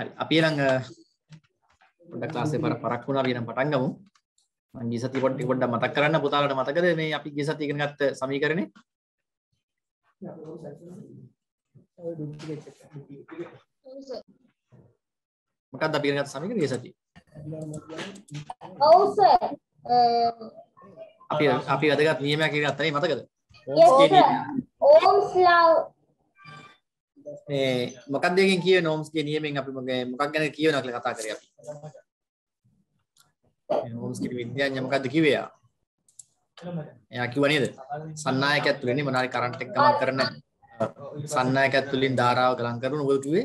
හරි අපි ළඟ පොඩ්ඩක් ක්ලාස් එකේ පරක් වුණා අපි නම් පටන් ගමු මම ගිය සතිය පොඩ්ඩක් පොඩ්ඩක් මතක් කරන්න පුතාලට මතකද මේ අපි ගිය සතිය ඉගෙන ගත්ත සමීකරණේ මොකක්ද අපි ඉගෙන ගත්ත සමීකරණය ගිය සතිය ඔව් සර් අපි අපි වැදගත් නියමයක් ඉගෙන ගත්තා නේ මතකද ඕම්ස් ලෝ මේ eh, මොකක් දෙකින් කිය නෝම්ස් කිය නියමෙන් අපි මොකක් ගැන කියවන කියලා කතා කරේ අපි නෝම්ස් කිය විද්‍යාඥ මොකක්ද කිව්වේ එයා කිව්වා නේද සන්නායක ඇතුළේ නේ මොනාරි කරන්ට් එක ගමන් කරන සන්නායක ඇතුළෙන් ධාරාව ගලන් කරන ඔබ කිව්වේ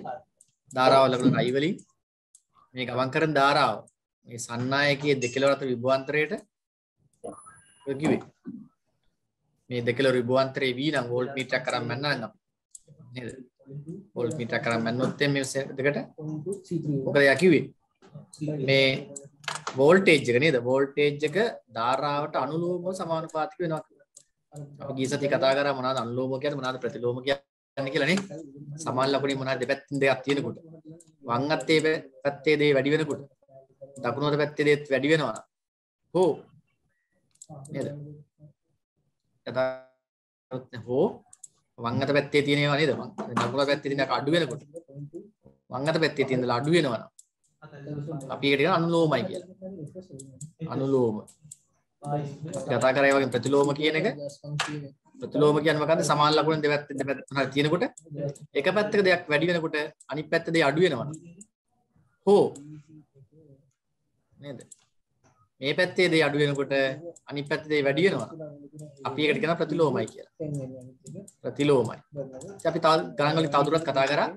ධාරාව ලබන රයි වලින් මේ ගමන් කරන ධාරාව මේ සන්නායකයේ දෙකලව අතර විභවාන්තරයට ඔය කිව්වේ මේ දෙකලව විභවාන්තරයේ වී නම් වෝල්ට් මීටරයක් කරන් මැන්නා නම් අපි නේද වොල්ට් මීටර් කරන් බැන්නොත් මේ දෙකට මොකද එයා කිව්වේ මේ වෝල්ටේජ් එක නේද වෝල්ටේජ් එක ධාරාවට අනුලෝමව සමානුපාතික වෙනවා කියලා. අපි ගිය සතියේ කතා කරා මොනවද අනුලෝම කියන්නේ මොනවද ප්‍රතිලෝම කියන්නේ කියලා නේ. සමාන ලකුණේ මොනවද දෙපැත්තෙන් දෙකක් තියෙනකොට. වම් අත්තේ පැත්තේ දේ වැඩි වෙනකොට. දකුණු අත පැත්තේ දේත් වැඩි වෙනවා. හෝ නේද? හෝ වම් අත පැත්තේ තියෙන ඒවා නේද? දකුණු පැත්තේ තියෙන අඩු වෙනකොට. වම් අත පැත්තේ තියෙන අඩු වෙනවා නම් අපි ඒකට කියන අනුලෝමයි කියලා. අනුලෝම. කතා කරේ වගේ ප්‍රතිලෝම කියන එක ප්‍රතිලෝම කියන්නේ මොකද්ද? සමාන ලකුණෙන් දෙපැත්තෙන් දෙපැත්තට තියෙනකොට එක පැත්තක දෙයක් වැඩි වෙනකොට අනිත් පැත්තේ දෙය අඩු වෙනවා. හෝ නේද? මේ පැත්තේ දේ අඩු වෙනකොට අනිත් පැත්තේ දේ වැඩි වෙනවා. අපි ඒකට කියන ප්‍රතිලෝමයි කියලා. ප්‍රතිලෝමයි. අපි තව ගණන් වලින් තවදුරටත් කතා කරා.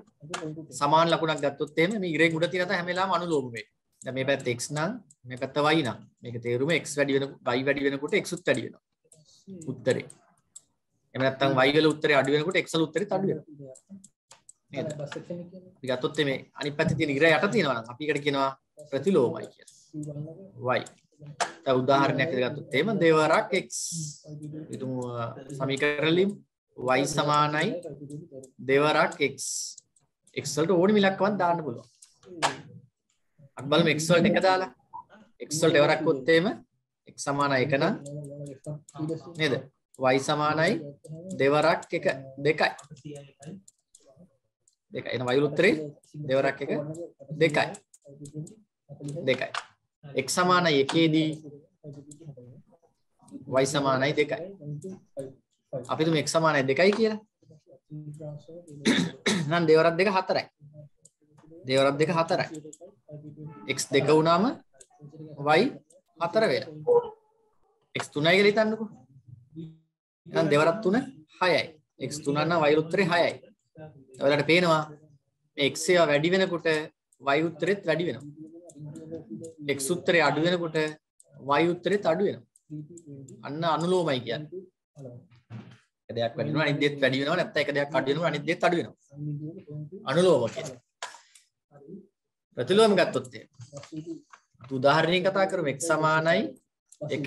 සමාන ලකුණක් ගත්තොත් එහෙම මේ ඉරේ උඩ තියෙන හැම වෙලාවම අනුලෝම වෙයි. දැන් මේ පැත්ත x නම් මේ පැත්ත y නම් මේක තේරුම x වැඩි වෙන y වැඩි වෙනකොට x උත් වැඩි වෙනවා. උත්තරේ. එහෙම නැත්නම් y වල උත්තරේ අඩු වෙනකොට x වල උත්තරේත් අඩු වෙනවා. නේද? අපි ගත්තොත් මේ අනිත් පැත්තේ තියෙන ඉර යට තියෙනවා නම් අපි ඒකට කියනවා ප්‍රතිලෝමයි කියලා. y උදාහරණයක් ගත්තොත් එහෙම දෙවරක් x ඉතින් සමීකරණලින් y සමානයි දෙවරක් x x වලට ඕනි මිලක්කවත් දාන්න පුළුවන් අපි බලමු x වලට එක දාලා x වලට දෙවරක් වොත් එහෙම x සමානයි 1 නම් නේද y සමානයි දෙවරක් 1 2යි දෙකයි එන වයු උත්තරේ දෙවරක් 1 2යි 2යි x සමානයි 1 දී y සමානයි 2යි. අපි තුමු x සමානයි 2යි කියලා. නම් දෙවරක් දෙක 4යි. දෙවරක් දෙක 4යි. x 2 වුණාම y 4 වෙලා. x 3යි කියලා හිතන්නකෝ. එහෙනම් දෙවරක් 3 6යි. x 3 නම් y උත්තරේ 6යි. ඔයාලට පේනවා මේ x ඒවා වැඩි වෙනකොට y උත්තරෙත් වැඩි වෙනවා. x උත්තරේ අඩු වෙනකොට y උත්තරෙත් අඩු වෙනවා. අන්න අනුලෝමයි කියන්නේ. එක දෙයක් වැඩි වෙනවා අනිත් දෙත් වැඩි වෙනවා නැත්නම් එක දෙයක් අඩු වෙනවා අනිත් දෙත් අඩු වෙනවා. අනුලෝම කියන්නේ. ප්‍රතිලෝම ගත්තොත් එහෙම. උදාහරණයක් කතා කරමු x සමානයි එක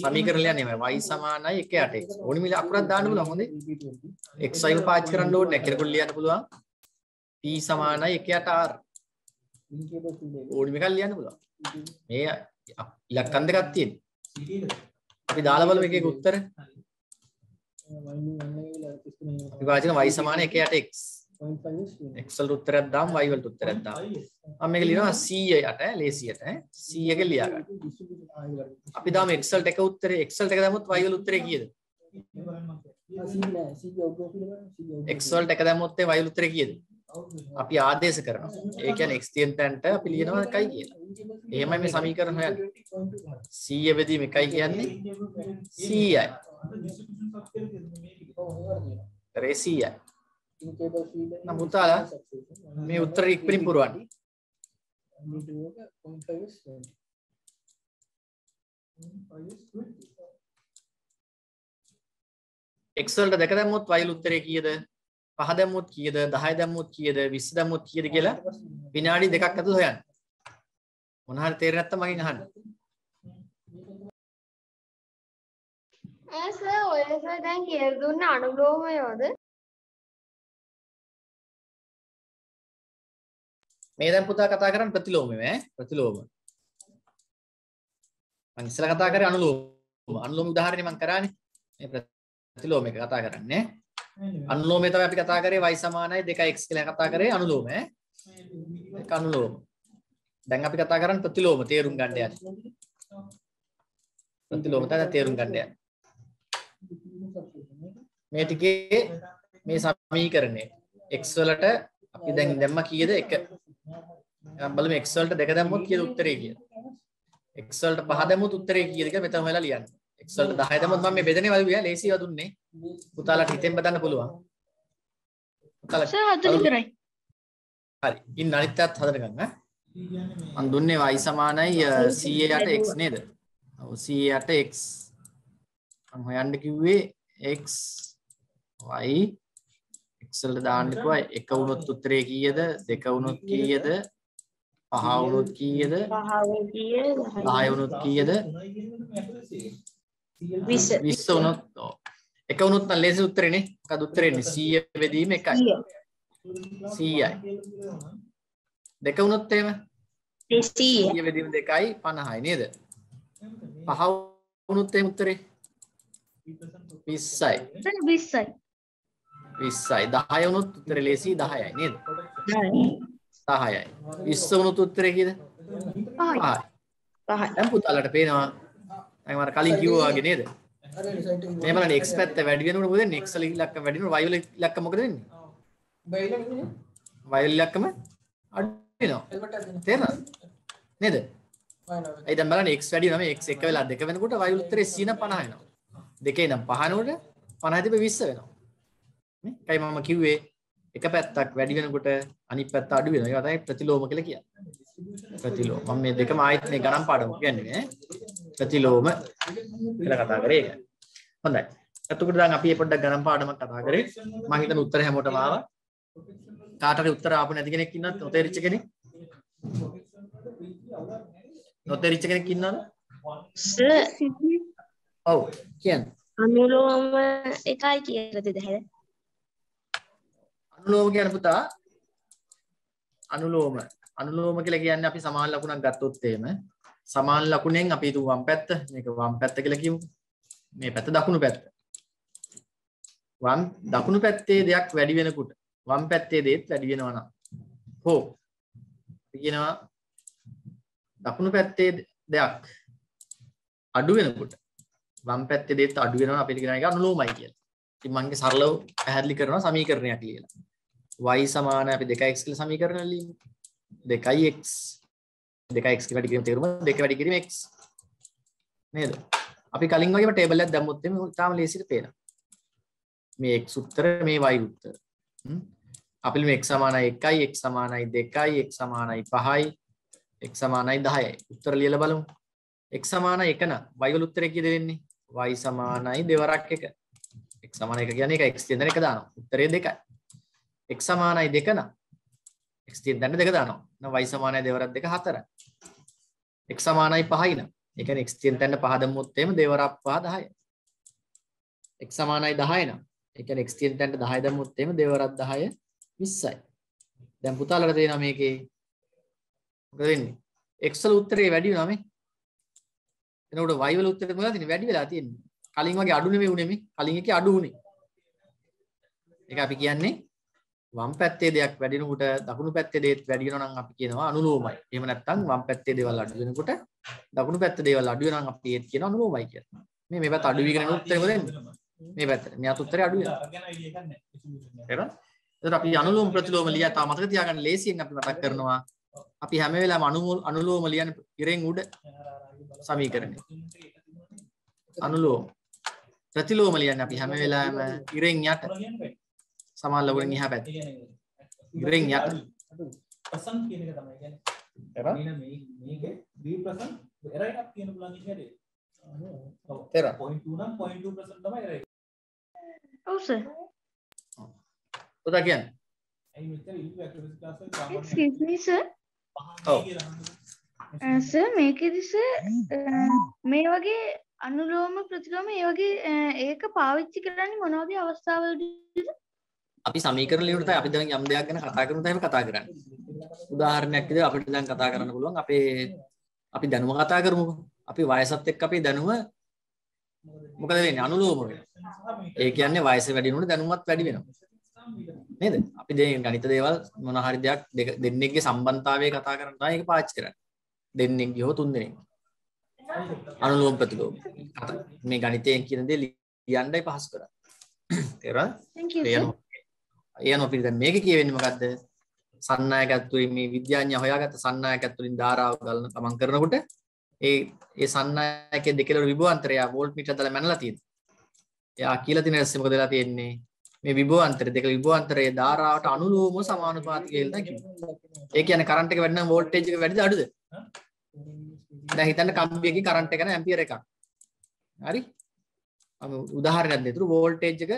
සමීකරණය නෙමෙයි y සමානයි 1.8x. ඕනි මිල අකුරක් දාන්න පුළුවන් හොඳේ. xy පාවිච්චි කරන්න ඕනේ නැහැ කෙනෙකුට ලියන්න පුළුවන්. p සමානයි 1.8r. ඕනි එකක් ලියන්න පුළුවන්. මේ ඉලක්කම් දෙකක් තියෙන. අපි දාලා බලමු එකේ උත්තර. විභාජන y සමාන 1 x. x වලට උත්තරයක් දාමු y වලට උත්තරයක් දාමු. මම මේක ලියනවා 100 යට ලේසියට ඈ 100 එක ලියා ගන්න. අපි දාමු x වලට එක උත්තරේ x වලට එක දැම්මොත් y වල උත්තරේ කීයද? x වලට එක දැම්මොත් ඒ y වල උත්තරේ කීයද? අපි ආදේශ කරනවා ඒ කියන්නේ එක්ස්ටර්න් තැන්ට අපි ලියනවා එකයි කියලා. එහෙමයි මේ සමීකරණ හොයන්නේ. 100 වෙදීම එකයි කියන්නේ 100යි. කරේ 100යි. නමුත් අලා මේ උත්තර ඉක්මනින් පුරවන්න. එක්සල්ට දැක දැම්මොත් වයිල් උත්තරේ කීයද? පහ දැම්මුත් කීයද 10 දැම්මුත් කීයද 20 දැම්මුත් කීයද කියලා විනාඩි දෙකක් ඇතුළත හොයන්න. මොන හරි තේරෙන්නේ නැත්තම් මගෙන් අහන්න. ඇස ඔය සර් දැන් කියලා දුන්න අනුලෝමයද? මේ දැන් පුතා කතා කරන්නේ ප්‍රතිලෝමය ඈ ප්‍රතිලෝම. මම ඉස්සෙල්ලා කතා කරේ අනුලෝම. අනුලෝම උදාහරණේ මම කරානේ. මේ ප්‍රතිලෝම එක කතා කරන්නේ. අනුලෝමය තමයි අපි කතා කරේ y සමානයි 2x කියලා කතා කරේ අනුලෝම ඈ. ඒක අනුලෝම. දැන් අපි කතා කරන්නේ ප්‍රතිලෝම තේරුම් ගන්න යන්නේ. ප්‍රතිලෝම තමයි තේරුම් ගන්න යන්නේ. මේ ටිකේ මේ සමීකරණය x වලට අපි දැන් දැම්ම කීයද 1 බලමු x වලට 2 දැම්මොත් කීයද උත්තරේ කියලා. x වලට 5 දැම්මොත් උත්තරේ කීයද කියලා මෙතන හොයලා ලියන්න. එක්සල්ට 10 දැම්මොත් මම මේ බෙදනේ වදුවා ලේසිව දුන්නේ. පුතාලට හිතෙන් බදන්න පුළුවන්. පුතාලට සර් හදන්න විතරයි. හරි. ඉන්න අනිත් පැත්ත හදන්න ගන්න. මම දුන්නේ y සමානයි c8 x නේද? ඔව් c8 x මම හොයන්න කිව්වේ x y x වලට දාන්න කිව්වා එක වුණොත් උත්තරේ කීයද? දෙක වුණොත් කීයද? පහ වුණොත් කීයද? පහ වුණොත් කීයද? 10 වුණොත් කීයද? විස්ස වනොත් එක වුණුත් ලෙස උත්තරනේ කද උත්තරෙන්නේ සීය වෙදීම එකයි සීයයි දෙක වුණොත් එම සීය වෙදීම දෙකයි පණහයි නේද පහ වුණොත් එම උත්තරේ විස්සයි විස්සයි විස්සයි දහය වුණොත් උත්තර ලේසි දහයයි නේද දහයයි විස්ස වුණොත් උත්තරේ කීද පහයි පහයි දැන් පුතාලට පේනවා අර කලින් කිව්වාගේ නේද මේ බලන්න x පැත්ත වැඩි වෙනකොට මොකද වෙන්නේ x වල ඉලක්ක වැඩි වෙනකොට y වල ඉලක්ක මොකද වෙන්නේ y වල ඉලක්කම අඩු වෙනවා තේරෙනවද නේද ඒ දැන් බලන්න x වැඩි වෙනවා මේ x 1 වෙලා 2 වෙනකොට y වල උත්තරේ 80 නම් 50 වෙනවා දෙකේ නම් 50 නකොට 50 තිබෙ 20 වෙනවා නේ ඒකයි මම කිව්වේ එක පැත්තක් වැඩි වෙනකොට අනිත් පැත්ත අඩු වෙනවා. ඒවා තමයි ප්‍රතිලෝම කියලා කියන්නේ. ප්‍රතිලෝම. මම මේ දෙකම ආයෙත් මේ ගණන් පාඩම කියන්නේ නේ. ප්‍රතිලෝම කියලා කතා කරේ ඒක. හොඳයි. එතකොට දැන් අපි මේ පොඩ්ඩක් ගණන් පාඩමක් කතා කරේ. මම හිතන උත්තර හැමෝටම ආවා. කාටරි උත්තර ආපු නැති කෙනෙක් ඉන්නවද? නොතේරිච්ච කෙනෙක්? නොතේරිච්ච කෙනෙක් ඉන්නවද? ඔව් කියන්න. අනුලෝම එකයි කියලා දෙද හැර. අනුලෝම කියන පුතා අනුලෝම අනුලෝම කියලා කියන්නේ අපි සමාන ලකුණක් ගත්තොත් එහෙම සමාන ලකුණෙන් අපි තු වම් පැත්ත මේක වම් පැත්ත කියලා කිව්ව මේ පැත්ත දකුණු පැත්ත වම් දකුණු පැත්තේ දෙයක් වැඩි වෙනකොට වම් පැත්තේ දේත් වැඩි වෙනවා නම් හෝ අපි කියනවා දකුණු පැත්තේ දෙයක් අඩු වෙනකොට වම් පැත්තේ දේත් අඩු වෙනවා අපිට කියන එක අනුලෝමයි කියලා ඉතින් මම සරලව පැහැදිලි කරනවා සමීකරණයක් ලියලා y සමාන අපි 2x කියලා සමීකරණ ලියමු 2x 2x කියලා ඩිග්‍රීම තේරුම 2 වැඩි කිරීම x නේද අපි කලින් වගේම ටේබල් එකක් දැම්මොත් එමේ තාම ලේසියට පේනවා මේ x උත්තර මේ y උත්තර අපි මේ x සමානයි 1යි x සමානයි 2යි x සමානයි 5යි x සමානයි 10යි උත්තර ලියලා බලමු x සමානයි 1 නම් y වල උත්තරේ කීයද වෙන්නේ y සමානයි දෙවරක් 1 x සමාන 1 කියන්නේ 1 x තියෙන තැන 1 දානවා උත්තරේ 2යි x සමානයි 2 නම් x තියෙන තැන 2 දානවා නම් y සමානයි දෙවරක් 2 4යි x සමානයි 5යි නම්. ඒ කියන්නේ x තියෙන තැන 5 දැම්මොත් එහෙම දෙවරක් 5 10යි. x සමානයි 10 නම්. ඒ කියන්නේ x තියෙන තැනට 10 දැම්මොත් එහෙම දෙවරක් 10 20යි. දැන් පුතාලට තේනවා මේකේ මොකද වෙන්නේ? x වල උත්තරේ වැඩි වෙනවා මේ. එතකොට y වල උත්තරේ මොකද තියෙන්නේ? වැඩි වෙලා තියෙන්නේ. කලින් වගේ අඩු නෙමෙයි උනේ මේ. කලින් එකේ අඩු උනේ. ඒක අපි කියන්නේ වම් පැත්තේ දෙයක් වැඩෙනකොට දකුණු පැත්තේ දේත් වැඩි වෙනවා නම් අපි කියනවා අනුලෝමයි. එහෙම නැත්නම් වම් පැත්තේ දේවල් අඩු වෙනකොට දකුණු පැත්තේ දේවල් අඩු වෙනවා නම් අපි ඒත් කියනවා අනුලෝමයි කියලා. මේ මේ පැත්ත අඩු වීගෙන යන උත්තරේ මොකද එන්නේ? මේ පැත්තට. මෙයාත් උත්තරේ අඩු වෙනවා. එතකොට අපි අනුලෝම ප්‍රතිලෝම ලියා තා මතක තියාගන්න ලේසියෙන් අපි මතක් කරනවා. අපි හැම වෙලාවෙම අනුලෝම ලියන්නේ ඉරෙන් උඩ සමීකරණය. අනුලෝම ප්‍රතිලෝම ලියන්නේ අපි හැම වෙලාවෙම ඉරෙන් යට. සමාල් ලබුරින් එහා පැත්ත. ඉරෙන් යට. ප්‍රසන් කියන එක තමයි කියන්නේ. එරා මේ මේකේ B ප්‍රසන් එරා එකක් කියන පුළුවන් ඉන්නේ නේද? එරා 0.2 නම් 0.2 ප්‍රසන් තමයි එරා. ඔව් සර්. ඔතන කියන්නේ. ඇයි මෙතන ඉන්න ඇක්ටිවිටි ක්ලාස් එක ගාමන. Excuse me sir. ඔව්. සර් මේකෙදි සර් මේ වගේ අනුලෝම ප්‍රතිලෝම ඒ වගේ ඒක පාවිච්චි කරන්නේ මොනවගේ අවස්ථාවලදීද? අපි සමීකරණ ලියුරට අපි දැන් යම් දෙයක් ගැන කතා කරන තැනම කතා කරන්නේ. උදාහරණයක් විදිහට අපිට දැන් කතා කරන්න පුළුවන් අපේ අපි දැනුම කතා කරමුකෝ. අපි වයසත් එක්ක අපේ දැනුම මොකද වෙන්නේ අනුලෝම වෙනවා. ඒ කියන්නේ වයස වැඩි වෙනකොට දැනුමත් වැඩි වෙනවා. නේද? අපි දැන් ගණිත දේවල් මොන හරි දෙයක් දෙන්නෙක්ගේ සම්බන්ධතාවය කතා කරන තමයි ඒක පාවිච්චි කරන්නේ. දෙන්නෙක්ගේ හෝ තුන්දෙනෙක්. අනුලෝම ප්‍රතිලෝම. මේ ගණිතයෙන් කියන දේ ලියන්නයි පහසු කරන්නේ. තේරුණාද? Thank you. ඒ නොපිරිත මේක කියවෙන්නම ගත්ද සන්නයකත්තුයි මේ විද්‍යාඥ හොයාගත සන්නයකත්තුලින් ධාරාව ගලන තමන් කරනකොට ඒ ඒ සන්නයක දෙකලට විභවන්තරයා වෝල්ට් මීටර් දාලා මැනලා තියෙනවා. එයා කියලා තියෙන රැස්ස මොකද වෙලා තියෙන්නේ? මේ විභවන්තර දෙක විභවන්තරයේ ධාරාවට අනුලෝම සමානුපාතික කියලා කියනවා. ඒ කියන්නේ කරන්ට් එක වැඩි නම් වෝල්ටේජ් එක වැඩිද අඩුද? දැන් හිතන්න කම්බියකින් කරන්ට් එක නම් ඇම්පියර් එකක්. හරි? අපි උදාහරණයක් දෙතුරු වෝල්ටේජ් එක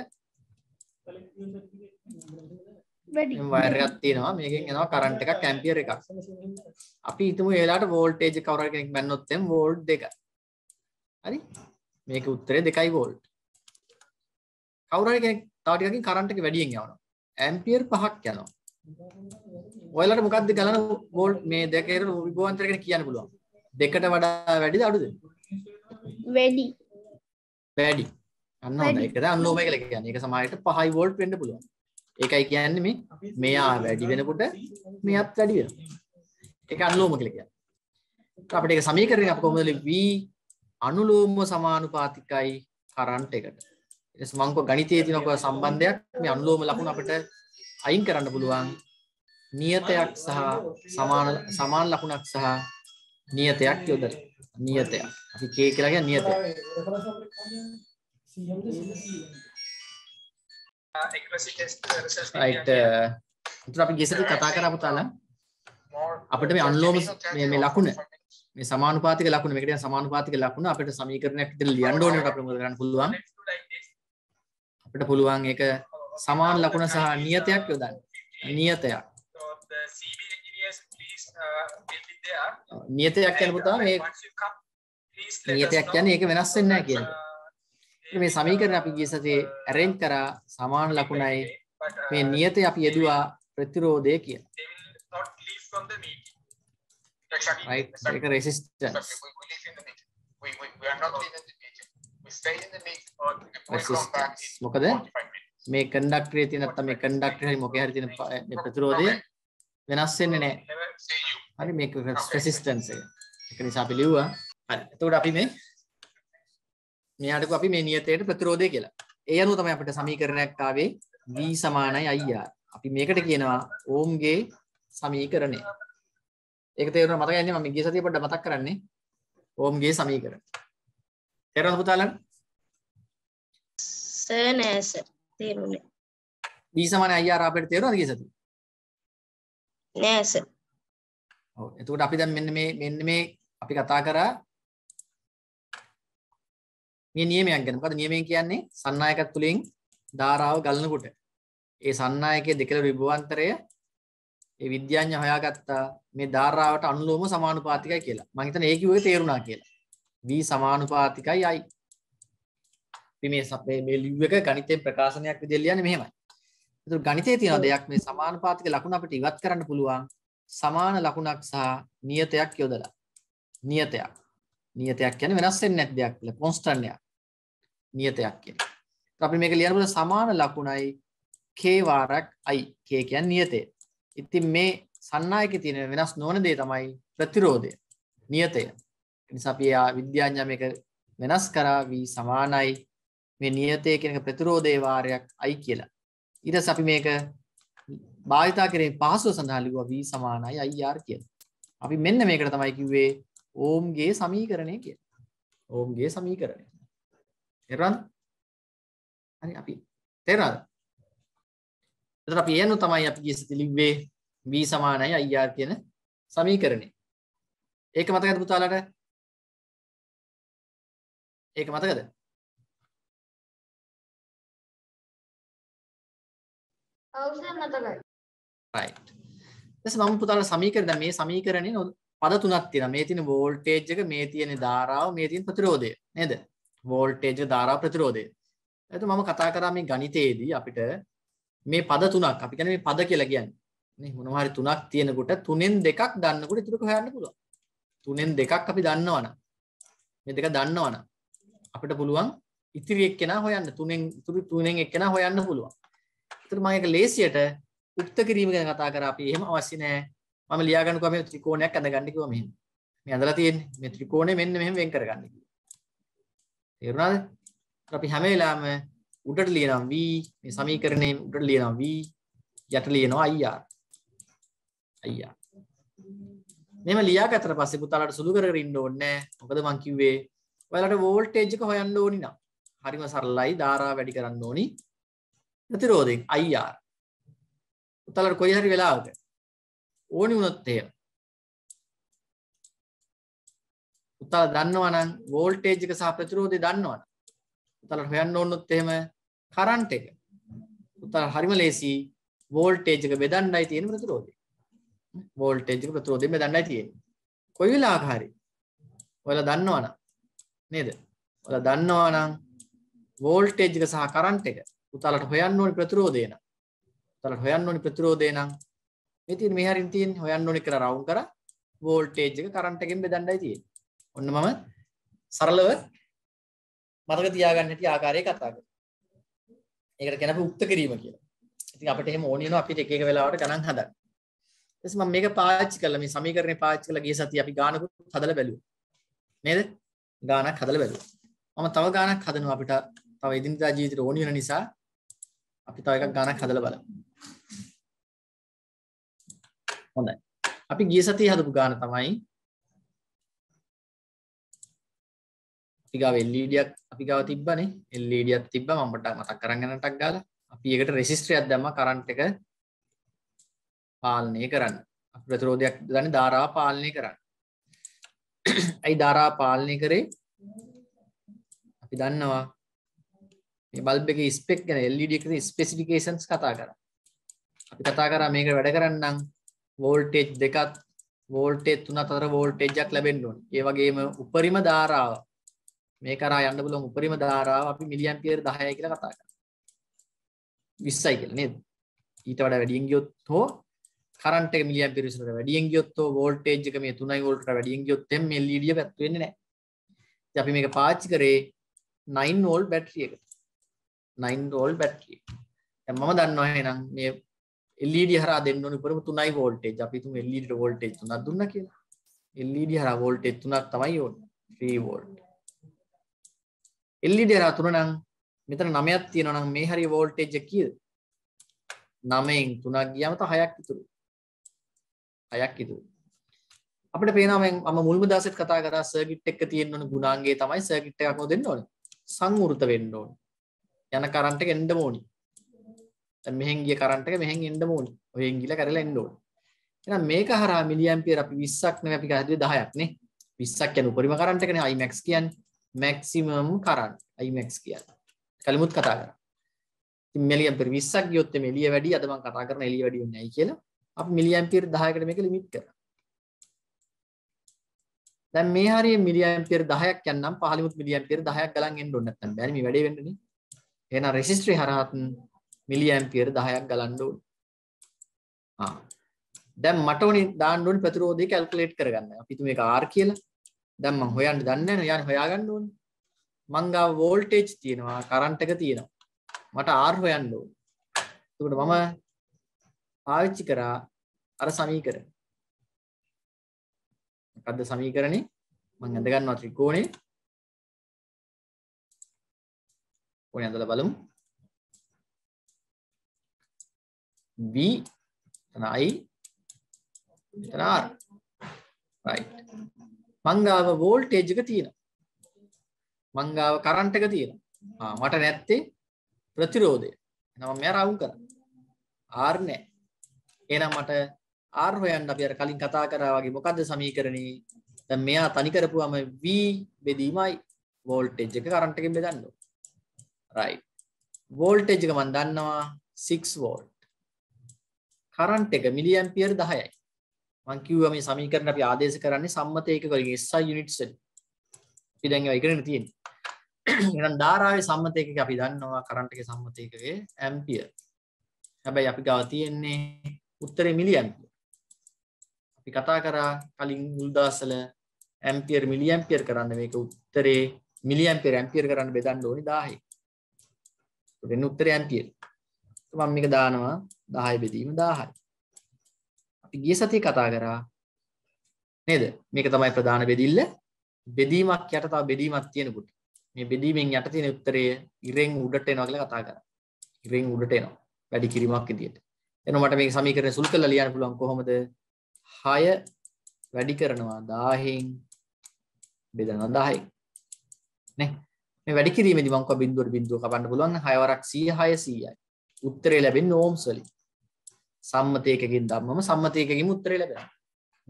වැඩි වයර් එකක් තියෙනවා මේකෙන් එනවා කරන්ට් එකක් ඇම්පියර් එකක් අපි හිතමු ඒ වෙලාවට වෝල්ටේජ් කවුරු හරි කෙනෙක් බැන්නොත් එම් වෝල්ට් දෙක හරි මේකේ උත්තරේ 2යි වෝල්ට් කවුරු හරි කෙනෙක් තව ටිකකින් කරන්ට් එක වැඩියෙන් යවනවා ඇම්පියර් 5ක් යනවා ඔයාලට මොකක්ද ගලන වෝල්ට් මේ දෙකේ විභවාන්තර ගැන කියන්න පුළුවන් දෙකට වඩා වැඩිද අඩුද වැඩි වැඩි අන්න හොඳයි ඒක දැන් අන්න ඕමයි කියලා කියන්නේ ඒක සමානයට 5 වෝල්ට් වෙන්න පුළුවන් ඒකයි කියන්නේ මේ මෙයා වැඩි වෙනකොට මෙයත් වැඩි වෙනවා. ඒක අනුලෝම කියලා කියන්නේ. අපිට ඒක සමීකරණය අප කොහොමද v අනුලෝමව සමානුපාතිකයි කරන්ට් එකට. ඊට පස්සේ මම කිව්වා ගණිතයේ තියෙන ඔය සම්බන්ධයක් මේ අනුලෝම ලකුණු අපිට අයින් කරන්න පුළුවන්. නියතයක් සහ සමාන සමාන ලකුණක් සහ නියතයක් යොදලා. නියතයක්. අපි k කියලා කියන්නේ නියතයක්. Uh, අපි ගෙසට කතා කරපු තාල අපට මේ අන්ලෝම මේ ලකුණ මේ සමානුපාතික ලකුණ මේකට සමානුපාතික ලකුණ අපිට සමීකරණයක් විදිහට ලියන්න ඕනේ අපිට මොකද කරන්න පුළුවන් අපිට පුළුවන් ඒක සමාන ලකුණ සහ oh, නියතයක් යොදන්න නියතයක් uh, oh, නියතයක් කියන පුතා මේ නියතයක් කියන්නේ ඒක වෙනස් වෙන්නේ නැහැ කියන්නේ uh, මේ සමීකරණ අපි ගිය සතියේ ඇරෙන්ජ් කරා සමාන ලකුණයි මේ නියතේ අපි යෙදුවා ප්‍රතිරෝධය කියලා. Right, like a resistance. We, we, we are not in the medium. We stay in the medium or we come back in 45 minutes. මේ කන්ඩක්ටරේ තියෙන නැත්නම් මේ කන්ඩක්ටරේ හරි මොකේ හරි තියෙන මේ ප්‍රතිරෝධය වෙනස් වෙන්නේ නැහැ. හරි මේක රෙසිස්ටන්ස් එක. ඒක නිසා අපි ලිව්වා. හරි. එතකොට අපි මේ මෙයාටක අපි මේ නියතයට ප්‍රතිරෝධය කියලා. ඒ අනුව තමයි අපිට සමීකරණයක් ආවේ v සමානයි ir. අපි මේකට කියනවා ඕම්ගේ සමීකරණය. ඒක තේරුණා මතකයි නේද මම ගිය සතියේ පොඩ්ඩක් මතක් කරන්නේ. ඕම්ගේ සමීකරණය. තේරුණාද පුතාලන්? සර් නෑ සර්. තේරුණේ. v සමානයි ir අපිට තේරුණාද ගිය සතියේ? නෑ සර්. ඔව් එතකොට අපි දැන් මෙන්න මේ මෙන්න මේ අපි කතා කරා මේ නියමයක් ගැන. මොකද නියමය කියන්නේ සන්නායක තුලින් ධාරාව ගලනකොට ඒ සන්නායකයේ දෙකල විභවාන්තරය ඒ විද්‍යාඥ හොයාගත්තා මේ ධාරාවට අනුලෝම සමානුපාතිකයි කියලා. මම හිතන්නේ ඒ කිව්වේ තේරුණා කියලා. v සමානුපාතිකයි i. අපි මේ මේ මේ ලිව් එක ගණිතයෙන් ප්‍රකාශනයක් විදිහට ලියන්නේ මෙහෙමයි. ඒතර ගණිතයේ තියෙන දෙයක් මේ සමානුපාතික ලකුණ අපිට ඉවත් කරන්න පුළුවන් සමාන ලකුණක් සහ නියතයක් යොදලා. නියතයක්. නියතයක් කියන්නේ වෙනස් වෙන්නේ නැති දෙයක් කියලා කොන්ස්ටන්ට් එකක්. නියතයක් කියලා. අපි මේක ලියනකොට සමාන ලකුණයි k වාරක් i k කියන්නේ නියතය. ඉතින් මේ සන්නායකේ තියෙන වෙනස් නොවන දේ තමයි ප්‍රතිරෝධය. නියතය. ඒ නිසා අපි ආ විද්‍යාඥයා මේක වෙනස් කරා v සමානයි මේ නියතය කියන එක ප්‍රතිරෝධයේ වාරයක් i කියලා. ඊට පස්සේ අපි මේක භාවිතා කිරීම පහසුව සඳහා ලිව්වා v සමානයි ir කියලා. අපි මෙන්න මේකට තමයි කිව්වේ ඕම්ගේ සමීකරණය කියලා. ඕම්ගේ සමීකරණය. තේරෙනවද? හරි අපි තේරෙනවද? එතකොට අපි එයනු තමයි අපි ගිය සති ලිව්වේ v සමානයි ir කියන සමීකරණය. ඒක මතකද පුතාලට? ඒක මතකද? ඔව් සර් මතකයි. right. එතකොට මම පුතාලට සමීකරණ දැන් මේ සමීකරණේ පද තුනක් තියෙනවා. මේ තියෙන වෝල්ටේජ් එක, මේ තියෙන ධාරාව, මේ තියෙන ප්‍රතිරෝධය. නේද? වෝල්ටේජ ධාරා ප්‍රතිරෝධය ඇතු මම කතා කරා මේ ගනිතයේදී අපිට මේ පද තුනක් අපි ගැන මේ පද කියලා කියන්නේ මොනවාහරි තුනක් තියෙනකොට තුනෙන් දෙකක් දන්නකොට ඉතුරුක හොයන්න පුළුවන් තුනෙන් දෙකක් අපි දන්නවනම් මේ දෙක දන්නවනම් අපිට පුළුවන් ඉතිරි එක්කෙනා හොයන්න තුනෙන් ඉතුරු තුනෙන් එක්කෙනා හොයන්න පුළුවන් ඒතර මම ඒක ලේසියට උක්ත කිරීම ගැන කතා කරා අපි එහෙම අවශ්‍ය නැහැ මම ලියා ගන්නකෝ මේ ත්‍රිකෝණයක් අඳගන්න කිව්වා මෙහෙම මේ අඳලා තියෙන්නේ මේ ත්‍රිකෝණය මෙන්න මෙහෙම වෙන් කරගන්න කිව්වා තේරුණාද? අපි හැම වෙලාවෙම උඩට ලියනවා v මේ සමීකරණය උඩට ලියනවා v යට ලියනවා ir ir මෙහෙම ලියාගත්තට පස්සේ පුතාලාට සුදු කර කර ඉන්න ඕනේ මොකද මං කිව්වේ ඔයාලට වෝල්ටේජ් එක හොයන්න ඕනි නම් හරිම සරලයි ධාරාව වැඩි කරන්න ඕනි ප්‍රතිරෝධයෙන් ir පුතාලාට කොයි හරි වෙලාවක ඕනි වුණොත් එහෙම උත්තල දන්නවනම් වෝල්ටේජ් එක සහ ප්‍රතිරෝධය දන්නවනම් උත්තලට හොයන්න ඕනොත් එහෙම කරන්ට් එක උත්තල හරිම ලේසි වෝල්ටේජ් එක බෙදන්නයි තියෙන ප්‍රතිරෝධය වෝල්ටේජ් එක ප්‍රතිරෝධයෙන් බෙදන්නයි තියෙන්නේ කොයි වෙලාවක හරි ඔයාලා දන්නවනම් නේද ඔයාලා දන්නවනම් වෝල්ටේජ් එක සහ කරන්ට් එක උත්තලට හොයන්න ඕනි ප්‍රතිරෝධය නම් උත්තලට හොයන්න ඕනි ප්‍රතිරෝධය නම් මේ තියෙන මේ හරින් තියෙන්නේ හොයන්න ඕනි කියලා රවුම් කරා වෝල්ටේජ් එක කරන්ට් එකෙන් බෙදන්නයි තියෙන්නේ ඔන්න මම සරලව මතක තියාගන්න හැටි ආකාරය කතා කරා. ඒකට කියනපු උක්ත කිරීම කියලා. ඉතින් අපිට එහෙම ඕන වෙනවා අපිට එක එක වෙලාවට ගණන් හදන්න. ඊට පස්සේ මම මේක පාවිච්චි කළා මේ සමීකරණේ පාවිච්චි කළා ගිය සතියේ අපි ගානකුත් හදලා බැලුවා. නේද? ගානක් හදලා බැලුවා. මම තව ගානක් හදනවා අපිට තව එදිනදා ජීවිතේට ඕන වෙන නිසා අපි තව එකක් ගානක් හදලා බලමු. හොඳයි. අපි ගිය සතියේ හදපු ගාන තමයි අපිගාව එල්ලඩියක් e අපිගාව තිබ්බනේ එල්ලඩියත් තිබ මට මතක් කරගන්නටක් ගාල අපි එකට රෙසිස්ට්‍රියයක් දම කරන්ට එක පාලනය කරන්න ප්‍රතිරෝධයක් දන ධාරා පාලනය කරන්න ඇයි ධාරා පාලනය කරේ අපි දන්නවා බල්බ එක ස්පෙක් ගැන e එල්ඩියක ස්පෙසිිකේන්ස් කතා කර අපි කතා කර මේක වැඩ කරන්නම් වෝල්ටේජ් දෙකත් වෝල්ටේ තුන තර වෝල්ටේජ්ජක් ලැබෙන්ඩුන් ඒවගේම උපරිම ධාරාව මේ කරා යන්න බලුවන් උපරිම ධාරාව අපි මිලියන් පියර 10යි කියලා කතා කරා. 20යි කියලා නේද? ඊට වඩා වැඩියෙන් ගියොත් හෝ කරන්ට් එක මිලියන් පියර විතර වැඩියෙන් ගියොත් හෝ වෝල්ටේජ් එක මේ 3යි වෝල්ට් එකට වැඩියෙන් ගියොත් එම් මේ LED පැත්ත වෙන්නේ නැහැ. ඉතින් අපි මේක පාවිච්චි කරේ 9 වෝල්ට් බැටරිය එකට. 9 වෝල්ට් බැටරිය. දැන් මම දන්නවා එහෙනම් මේ LED හරහා දෙන්න ඕනේ උපරිම 3යි වෝල්ටේජ්. අපි තුමු LED වෝල්ටේජ් තුනක් දුන්නා කියලා. LED හරහා වෝල්ටේජ් තුනක් තමයි ඕනේ. 3 වෝල්ට්. LED එරා 3 නම් මෙතන 9ක් තියෙනවා නම් මේ හරිය වෝල්ටේජ් එක කීයද? 9න් 3ක් ගියාම තව 6ක් ඉතුරු. 6ක් ඉතුරු. අපිට පේනවා මම මම මුල්ම දවසෙත් කතා කරා සර්කිට් එක තියෙන්න ඕන ගුණාංගය තමයි සර්කිට් එකක් මොකද දෙන්න ඕනේ? සංවෘත වෙන්න ඕනේ. යන කරන්ට් එක එන්නම ඕනේ. දැන් මෙහෙන් ගිය කරන්ට් එක මෙහෙන් එන්නම ඕනේ. ඔහෙන් ගිහලා කැරලා එන්න ඕනේ. එහෙනම් මේක හරහා මිලියම්පියර් අපි 20ක් නෙවෙයි අපි හදුවේ 10ක් නේ. 20ක් යන උපරිම කරන්ට් එකනේ Imax කියන්නේ. මැක්සිමම් කරන්න අයිමැක්ස් කියන්න කළමුත් කතා කර මිලියම්පිර විස්සක් යොත්ත මෙලිය වැඩි අදම කතා කරන එලි වැඩිය නැයි කියල අප මිලියම්පිර දායකට මේක ලිමිට් කර දැන් මේ හරි මිලියම්පිර දහයක් යන්නම් පහලමුත් මිලියම්පිර දහයක් ගලන් එන්න ඕනේ නැත්නම් බැරි මේ වැඩේ වෙන්නේ නේ එහෙනම් රෙසිස්ටරි හරහත් මිලියම්පියර් 10ක් ගලන්න ඕනේ. ආ. දැන් මට ඕනි දාන්න ඕනි ප්‍රතිරෝධය කැල්කියුලේට් කරගන්න. අපි තුමු මේක R කියලා. දැන් මම හොයන්න දන්නේ නැහැ යන්නේ හොයාගන්න ඕනේ. මං ගාව වෝල්ටේජ් තියෙනවා, කරන්ට් එක තියෙනවා. මට R හොයන්න ඕනේ. එතකොට මම පාවිච්චි කරා අර සමීකරණ. මොකද්ද සමීකරණේ? මං අඳ ගන්නවා ත්‍රිකෝණේ. ඕනේ අඳලා බලමු. B එතන I එතන R right මංගාව වෝල්ටේජ් එක තියෙනවා මංගාව කරන්ට් එක තියෙනවා මට නැත්තේ ප්‍රතිරෝධය එනවා මෙයා රවුම් කරා R නෑ එහෙනම් මට R හොයන්න අපි අර කලින් කතා කරා වගේ මොකද්ද සමීකරණේ දැන් මෙයා තනි කරපුවම V බෙදීමයි වෝල්ටේජ් එක කරන්ට් එකෙන් බෙදන්න ඕන right වෝල්ටේජ් එක මම දන්නවා 6 volt කරන්ට් එක මිලියම්පියර් 10යි මං කිව්වා මේ සමීකරණ අපි ආදේශ කරන්නේ සම්මත ඒකකවලින් SI units වලින්. අපි දැන් ඒවා ඉගෙනගෙන තියෙන්නේ. එහෙනම් ධාරාවේ සම්මත ඒකක අපි දන්නවා කරන්ට් එකේ සම්මත ඒකකයේ ඇම්පියර්. හැබැයි අපි ගාව තියෙන්නේ උත්තරේ මිලි ඇම්පියර්. අපි කතා කරා කලින් මුල් දවස්වල ඇම්පියර් මිලි ඇම්පියර් කරන්න මේක උත්තරේ මිලි ඇම්පියර් ඇම්පියර් කරන්න බෙදන්න ඕනේ 1000යි. උත්තරේ ඇම්පියර්. මම මේක දානවා 10 බෙදීම 1000යි. අපි ගිය සතිය කතා කරා නේද මේක තමයි ප්‍රධාන බෙදිල්ල බෙදීමක් යට තව බෙදීමක් තියෙනකොට මේ බෙදීමෙන් යට තියෙන උත්තරය ඉරෙන් උඩට එනවා කියලා කතා කරා ඉරෙන් උඩට එනවා වැඩි කිරීමක් විදියට එනවා මට මේක සමීකරණය සුළු කරලා ලියන්න පුළුවන් කොහොමද 6 වැඩි කරනවා 1000න් බෙදනවා 1000යි නේ මේ වැඩි කිරීමේදී මම කව බිඳුවට බිඳුව කපන්න පුළුවන් 6 වරක් 100 600යි උත්තරේ ලැබෙන්නේ ඕම්ස් වලින් සම්මතයකකින් දම්මම සම්මතයකකින් උත්තරේ ලැබෙන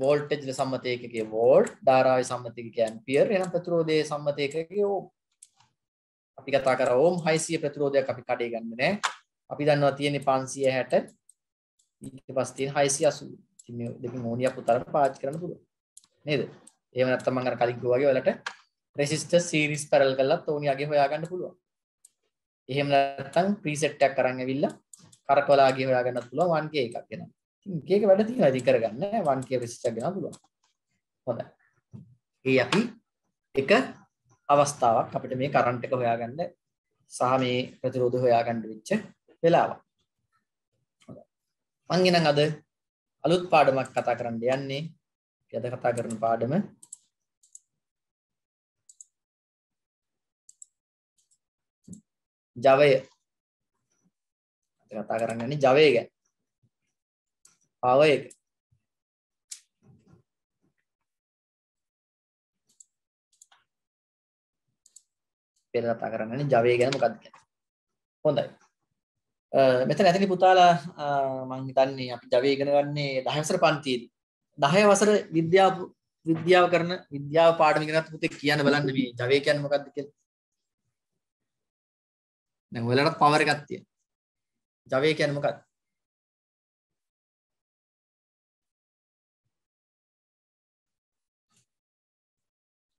වෝල්ටෙජ්ල සම්මතයකගේ වෝල්ට් ධාරාව සම්මතික ඇම්පියර් එනම් ප්‍රතිරෝධය සම්මතයකගේ ඕම් අපි කතා කර ඕම් හයිසිය ප්‍රතිරෝධයක් අපි කඩේ ගන්න නෑ අපි දන්නවා තියෙන්නේ පන්සිය හැට ඊට පස්තිය හයිසි අසු දෙක මෝනියක් පුතර පාච් කරන්න පුළුව නේද ඒම නැත්තම අර කලින් ගෝවාගේ වලට රෙසිස්ටර් සීරීස් පැරල් කරලා තෝනියගේ හොයාගන්න පුළුවන් එහෙම නැත්තම් ප්‍රීසෙට් එකක් කරන් ඇවිල්ලා කරකවලා ගිහ හොයා ගන්නත් පුළුවන් 1K එකක් වෙනවා. ඉතින් මේක වැඩ තියෙනවා ඉතින් කරගන්න 1K විශ්චක් ගන්න පුළුවන්. හොඳයි. ඒ අපි එක අවස්ථාවක් අපිට මේ කරන්ට් එක හොයාගන්න සහ මේ ප්‍රතිරෝධය හොයාගන්න වෙච්ච වෙලාවක්. මං එනම් අද අලුත් පාඩමක් කතා කරන්න යන්නේ. අපි අද කතා කරන පාඩම ජවය කතා කරන්න යන්නේ Java ගැන. Power එක. පෙර කතා කරන්න යන්නේ Java ගැන මොකද්ද කියන්නේ. හොඳයි. මෙතන ඇතනි පුතාලා මං හිතන්නේ අපි Java ඉගෙන ගන්නේ 10 වසර පන්තියේදී. 10 වසර විද්‍යාව විද්‍යාව කරන විද්‍යාව පාඩම ඉගෙන ගන්න පුතේ කියන්න බලන්න මේ Java කියන්නේ මොකද්ද කියලා. දැන් ඔයාලට power එකක් තියෙනවා. ජවය කියන්නේ මොකක්ද?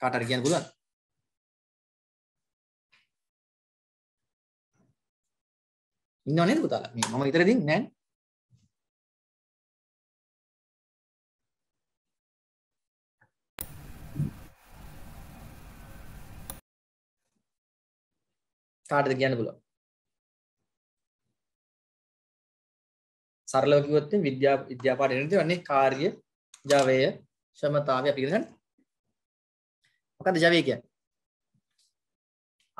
කාට හරි කියන්න පුළුවන්? ඉන්නව නේද පුතාලා? මේ මම විතරද ඉන්නේ නැහැ. කාටද කියන්න පුළුවන්? සරලව කිව්වොත් විද්‍යා විද්‍යාපාඩේ නේද වන්නේ කාර්ය ජවය ක්ෂමතාවය අපි කියන්නේ මොකද්ද ජවය කියන්නේ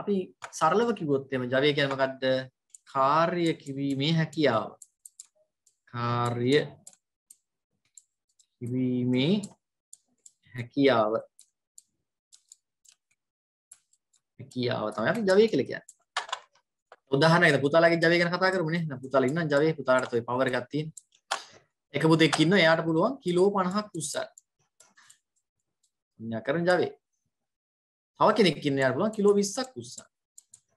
අපි සරලව කිව්වොත් එම ජවය කියන්නේ මොකද්ද කාර්ය කිරීමේ හැකියාව කාර්ය කිරීමේ හැකියාව හැකියාව තමයි අපි ජවය කියලා කියන්නේ උදාහරණයකට පුතාලාගේ Java ගැන කතා කරමුනේ. දැන් පුතාලා ඉන්නවා Java පුතාලාට ඔය power එකක් තියෙන. එක පුතෙක් ඉන්නවා එයාට පුළුවන් කිලෝ 50ක් උස්සන්න. න්‍යා කරන Java. තව කෙනෙක් ඉන්න එයාට පුළුවන් කිලෝ 20ක් උස්සන්න.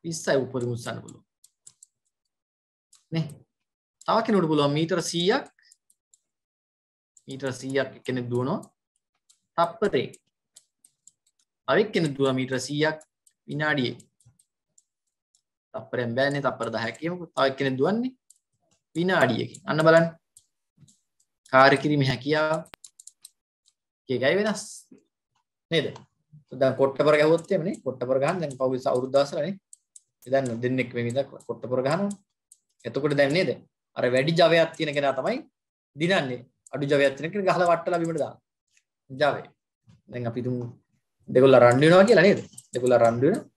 20යි උඩින් උස්සන්න පුළුවන්. නේ. තව කෙනෙකුට පුළුවන් මීටර 100ක් මීටර 100ක් කෙනෙක් දුවනවා. තප්පරේ. අවෙක් කෙනෙක් දුවා මීටර 100ක් විනාඩියේ. තපරෙන් බෑන්නේ තපර දහැකම තව කෙනෙ දුවන්නේ විනාඩියකින් අන්න බලන්න කාර්ය කිරීම හැකියාව එකයි වෙනස් නේද දැන් කොට්ටපර ගැහුවොත් එමනේ කොට්ටපර ගහන දැන් පහුගිය අවුරුදු දවසලනේ දැන් දෙන්නෙක් මේ විදිහ කොට්ටපර ගහනවා එතකොට දැන් නේද අර වැඩි ජවයක් තියෙන කෙනා තමයි දිනන්නේ අඩු ජවයක් තියෙන කෙනා ගහලා වට්ටලා බිමට දාන ජවේ දැන් අපි තුමු දෙකොල්ල රණ්ඩු වෙනවා කියලා නේද දෙකොල්ල රණ්ඩු වෙනවා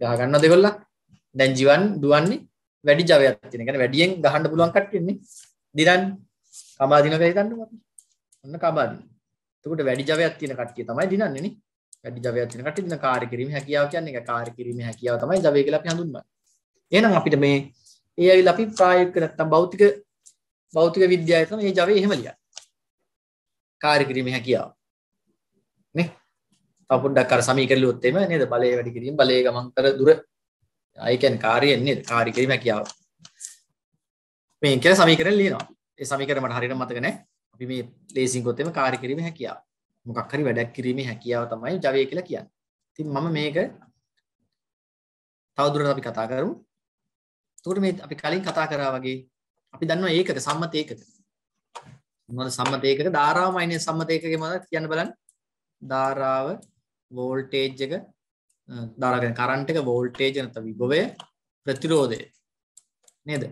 ගහගන්න දෙකොල්ල දැන් ජීවන් දුවන්නේ වැඩි ජවයක් තියෙන. කියන්නේ වැඩියෙන් ගහන්න පුළුවන් කට්ටියන්නේ. දිනන් කමාදිනක හිතන්නකෝ අපි. ඔන්න කමාදින. එතකොට වැඩි ජවයක් තියෙන කට්ටිය තමයි දිනන්නේ නේ. වැඩි ජවයක් තියෙන කට්ටිය දින කාර්ය කිරීමේ හැකියාව කියන්නේ ඒක කාර්ය කිරීමේ හැකියාව තමයි ජවය කියලා අපි හඳුන්වන්නේ. එහෙනම් අපිට මේ ඒ ඇවිල්ලා අපි ප්‍රායෝගික නැත්තම් භෞතික භෞතික විද්‍යාවේ තමයි මේ ජවය එහෙම ලියන්නේ. කාර්ය කිරීමේ හැකියාව. නේ? තවපුඩක් කර සමීකරලුත් එම නේද බලය වැඩි කිරීම බලය ගමන් කර දුර අයකැන් කාරයෙන්නේ කාරිකිරීම හැකියාව මේ කියල සමීකර ලියනවා ඒ සමීකරමට හරිට මතකන අපි මේ ලේසිංකොත්තම කාරිකිරීම හැකියාව මොකක් හරි වැඩක් කිරීම හැකියාව තමයි ජවය කියලා කියන්න තින් මම මේක තවදුරට අපි කතා කරමු තුට මේ අපි කලින් කතා කරා වගේ අපි දන්නවා ඒකක සම්මත ඒකක මොකද සම්මත ඒකක ධාරාව මයිනස් සම්මත ඒකකේ මොනවද කියන්න බලන්න ධාරාව වෝල්ටේජ් එක දරගෙන කරන්ට් එක වෝල්ටේජ් නැත්නම් විභවය ප්‍රතිරෝධය නේද?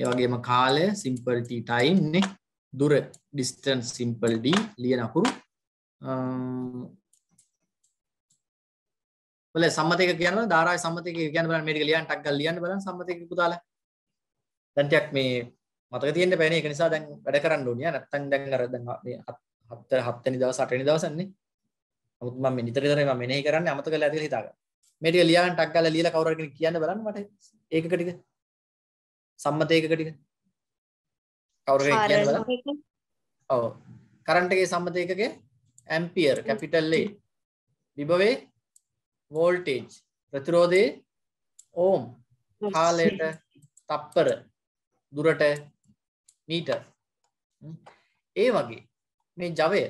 ඒ වගේම කාලය සිම්පල් t time නේ දුර distance simple d ලියන අකුරු වල සම්මතයක කියනවා ධාරාවේ සම්මතයක කියන්න බලන්න මේ ටික ලියන්න ටක් ගාලා ලියන්න බලන්න සම්මතයක පුතාලා දැන් ටිකක් මේ මතක තියෙන්න බෑනේ ඒක නිසා දැන් වැඩ කරන්න ඕනේ නැත්තම් දැන් අර දැන් මේ 7 7 වෙනි දවස් 8 වෙනි දවසන්නේ නමුත් මම නිතර නිතර මම මෙනෙහි කරන්නේ අමතක කරලා ඇති කියලා හිතා ගන්න. මේ ටික ලියා ගන්න ටක් ගාලා ලියලා කවුරු හරි කෙනෙක් කියන්න බලන්න මට ඒකක ටික සම්මත ඒකක ටික කවුරු හරි කියන්න බලන්න. ඔව්. කරන්ට් එකේ සම්මත ඒකකේ ඇම්පියර් කැපිටල් A විභවයේ වෝල්ටේජ් ප්‍රතිරෝධයේ ඕම් කාලයට තප්පර දුරට මීටර් ඒ වගේ මේ ජවය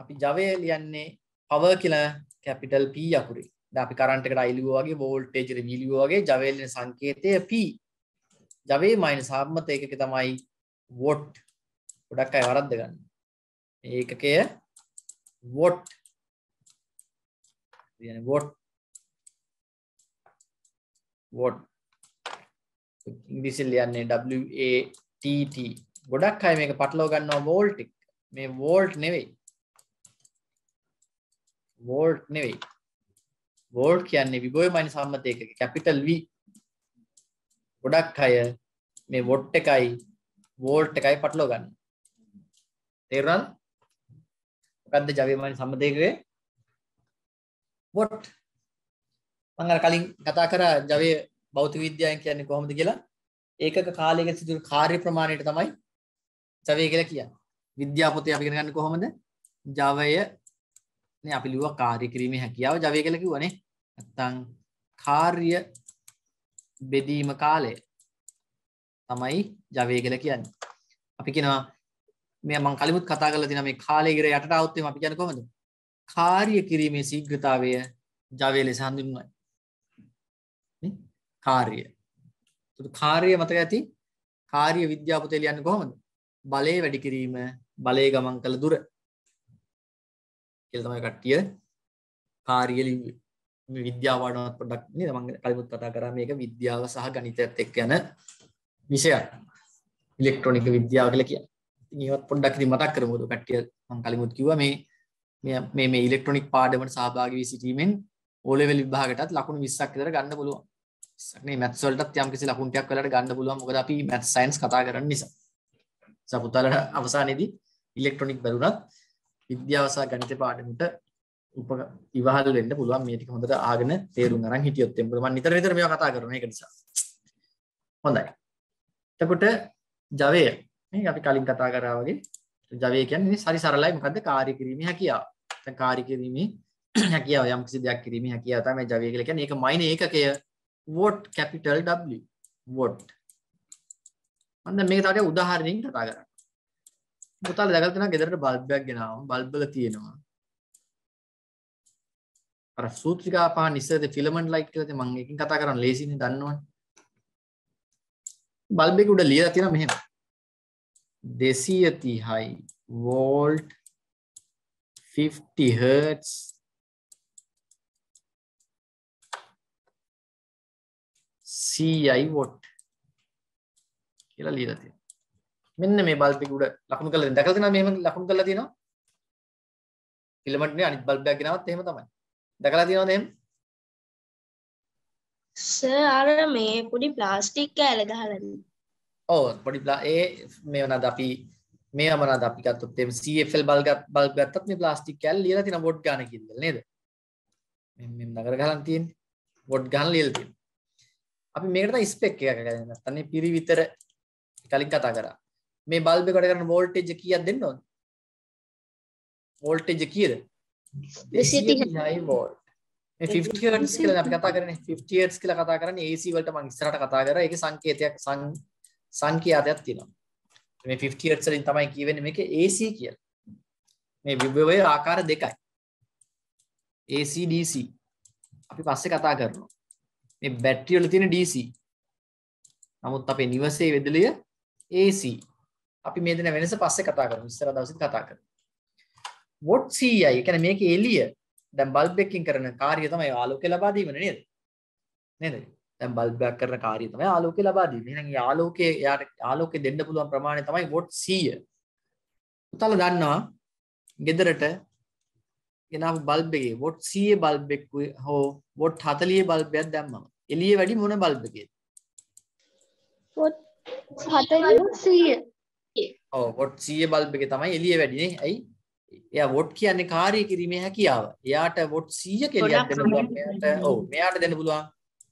අපි ජවය ලියන්නේ පව කියලා කැපිටල් P අකුරේ අපි කරන්ටකට අයිලිුවගේ වෝල්ටේජර විලියුවගේ ජවලන සංකේතය ප ජවේ මයින සාර්මත ඒකක තමයි වොට් ගොඩක් අයි වරද්ද ගන්න ඒකකය වොට් වොට් වොට් ඉංග්‍රිසිල් යන්නේ වට ගොඩක් අයි මේක පටලෝ ගන්නවා වෝල්ටික් මේ වෝල්ට් නෙවෙයි වෝල්ට් නෙවෙයි වෝල්ට් කියන්නේ විභවයමයින සම්මතයක කැපිටල් V ගොඩක් අය මේ වොට් එකයි වෝල්ට් එකයි පටලවා ගන්න. තේරුණාද? මොකද්ද ජවයමයින සම්මතයකේ වොට් මම අර කලින් කතා කරා ජවයේ භෞතික විද්‍යාවෙන් කියන්නේ කොහොමද කියලා ඒකක කාලයක සිදුවන කාර්ය ප්‍රමාණයට තමයි ජවය කියලා කියන්නේ. විද්‍යා පොතේ අපි ඉගෙන ගන්න කොහොමද? ජවය නේ අපි ලිව්වා කාර්ය කිරීමේ හැකියාව ජවය කියලා කිව්වනේ. නැත්තම් කාර්ය බෙදීම කාලය තමයි ජවය කියලා කියන්නේ. අපි කියනවා මේ මම කලිමුත් කතා කරලා තියෙනවා මේ කාලය ඉර යටට આવුත් එම අපි කියන්නේ කොහොමද? කාර්ය කිරීමේ ශීඝ්‍රතාවය ජවය ලෙස හඳුන්වනවා. නේ? කාර්ය. එතකොට කාර්ය මතක ඇති කාර්ය විද්‍යාව පොතේ ලියන්නේ කොහොමද? බලය වැඩි කිරීම බලය ගමන් කළ දුර කියල තමයි කට්ටිය කාරියලි විද්‍යාවාඩනත් පොඩක් මං කලමුත් කතා කර මේක විද්‍යාව සහ ගනිතත් එක් යන විෂයක් ඉලෙක්ට්‍රොනික විද්‍යාව කල කිය ඒවත් පොඩ්ඩක් මතක් කරමුතු කට්ටිය මං කලිමුත් කිව මේ මේ මේ ඉලෙක්ට්‍රොනික් පාඩමට සහභාග වී සිටීමෙන් ඕලෙවල් විභාගටත් ලකුණු විස්සක් විතර ගන්න පුළුවන් මේ මැත්වලටත් යම් කිසි ලකුණටයක් වලට ගන්න පුළුවන් මොකද අපි මැත් සයින්ස් කතා කරන්න නිසා සපුතාලට අවසානයේදී ඉලෙක්ට්‍රොනික් බැලුණත් විද්‍යාව සහ ගණිත පාඩමට උප ඉවහල් වෙන්න පුළුවන් මේ ටික හොඳට අහගෙන තේරුම් ගන්න හිටියොත් එම්බුල මම නිතර නිතර මේවා කතා කරනවා ඒක නිසා හොඳයි එතකොට ජවය නේ අපි කලින් කතා කරා වගේ ජවය කියන්නේ සරි සරලයි මොකද්ද කාර්ය කිරීමේ හැකියාව දැන් කාර්ය කිරීමේ හැකියාව යම් කිසි දෙයක් කිරීමේ හැකියාව තමයි ජවය කියලා කියන්නේ ඒක මයින ඒකකය වොට් කැපිටල් W වොට් මම දැන් මේක තාට උදාහරණකින් කතා කරන්නේ පුතාල දැකල්තන ගෙදරට බල්බයක් ගෙනාව බල්බල තියෙනවා අර සූත්‍රිකා පහ නිස්සරද ෆිලමන්ට් ලයිට් කියලා මම එකකින් කතා කරන්න ලේසියෙන් දන්නවනේ බල්බෙක උඩ ලියලා තියෙනවා මෙහෙම 230යි වෝල්ට් 50 හර්ට්ස් CI වොට් කියලා ලියලා තියෙනවා මෙන්න මේ බල්බෙක උඩ ලකුණු කරලා දැකලා තියෙනවා මෙහෙම ලකුණු කරලා තියෙනවා ෆිලමන්ට් නේ අනිත් බල්බ් එකක් ගෙනාවත් එහෙම තමයි දැකලා තියෙනවද එහෙම සර් අර මේ පොඩි ප්ලාස්ටික් කෑල්ල ගහලා තියෙනවා ඔව් පොඩි ඒ මේ වනාද අපි මේ වනාද අපි ගත්තොත් එම් CFL බල්බ් බල්බ් ගත්තත් මේ ප්ලාස්ටික් කෑල්ල ලියලා තියෙන බෝඩ් ගාන කින්දල් නේද මෙන්න මෙන්න නගර ගහලා තියෙන්නේ බෝඩ් ගාන ලියලා තියෙනවා අපි මේකට තමයි ස්පෙක් එකක් ගන්නේ නැත්නම් පිරිවිතර කලින් කතා කරා මේ බල්බ් එකට කරන වෝල්ටේජ් එක කීයක් දෙන්න ඕනද? වෝල්ටේජ් එක කීයද? 230 වෝල්ට්. 50 හර්ට්ස් කියලා අපි කතා කරන්නේ 50 හර්ට්ස් කියලා කතා කරන්නේ AC වලට මම ඉස්සරහට කතා කරා. ඒකේ සංකේතයක් සංඛ්‍යාතයක් තියෙනවා. මේ 50 හර්ට්ස් වලින් තමයි කියවෙන්නේ මේක AC කියලා. මේ විභවයේ ආකාර දෙකයි. AC DC. අපි පස්සේ කතා කරනවා. මේ බැටරිය වල තියෙන DC. නමුත් අපේ නිවසේ විදුලිය AC. අපි මේ දෙන වෙනස පස්සේ කතා කරමු. ඉස්සර දවසෙත් කතා කරමු. what ci කියන්නේ මේකේ එළිය දැන් බල්බ් එකකින් කරන කාර්යය තමයි ආලෝකය ලබා දීම නේද? නේද? දැන් බල්බ් එකක් කරන කාර්යය තමයි ආලෝකය ලබා දීම. එහෙනම් ඒ ආලෝකය යාට ආලෝකය දෙන්න පුළුවන් ප්‍රමාණය තමයි what ci. උතල දන්නවා ගෙදරට ගෙනාව බල්බ් එකේ what ci බල්බ් එක හෝ what 40 බල්බයක් දැම්මම එළිය වැඩි මොන බල්බ් එකේද? what 40 100 වොට් සිය බල්බක තමයි එලිය වැඩිනේ ඇයි එය වොට් කියන්නේ කාරය කිරීමේ හැකියාව එයාට වොට් සීය කෙලියක් ඔව මෙයාට දැන පුළුවන්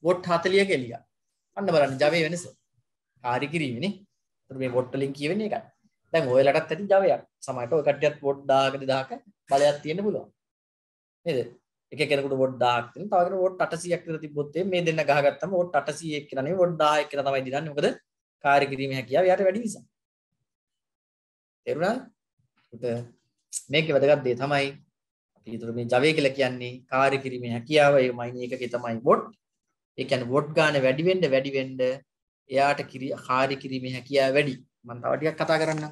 වොට් හතලිය කෙලිය අන්න බලන්න ජවය වෙනස කාරි කිරීමනේ මේ වොට්ටලින් කියවෙන එක දැන් ඔයලටත් ඇති ජවයක් සමට ඔකටයත් වොට් දාකට දාක බලයක් තියෙන පුළුවන් නේද එක කෙනෙකුට වොට් දාක් තියෙන තවකට වොට් 800ක් විතර තිබ්බොත් මේ දෙන්න ගහගත්තම වොට් 800 කියලා නෙවෙයි වොට් 1000 කියලා තමයි දිනන්නේ මොකද කාර්ය කිරීමේ හැකියාව යාට වැඩි නිසා තේරුණාද? මේකේ වැදගත් දේ තමයි අපි ඒතර මේ Java කියලා කියන්නේ කාර්ය කිරීමේ හැකියාව ඒ මයින් එකකේ තමයි bot. ඒ කියන්නේ bot ගාන වැඩි වෙන්න වැඩි වෙන්න එයාට කාර්ය කිරීමේ හැකියාව වැඩි. මම තව ටිකක් කතා කරන්නම්.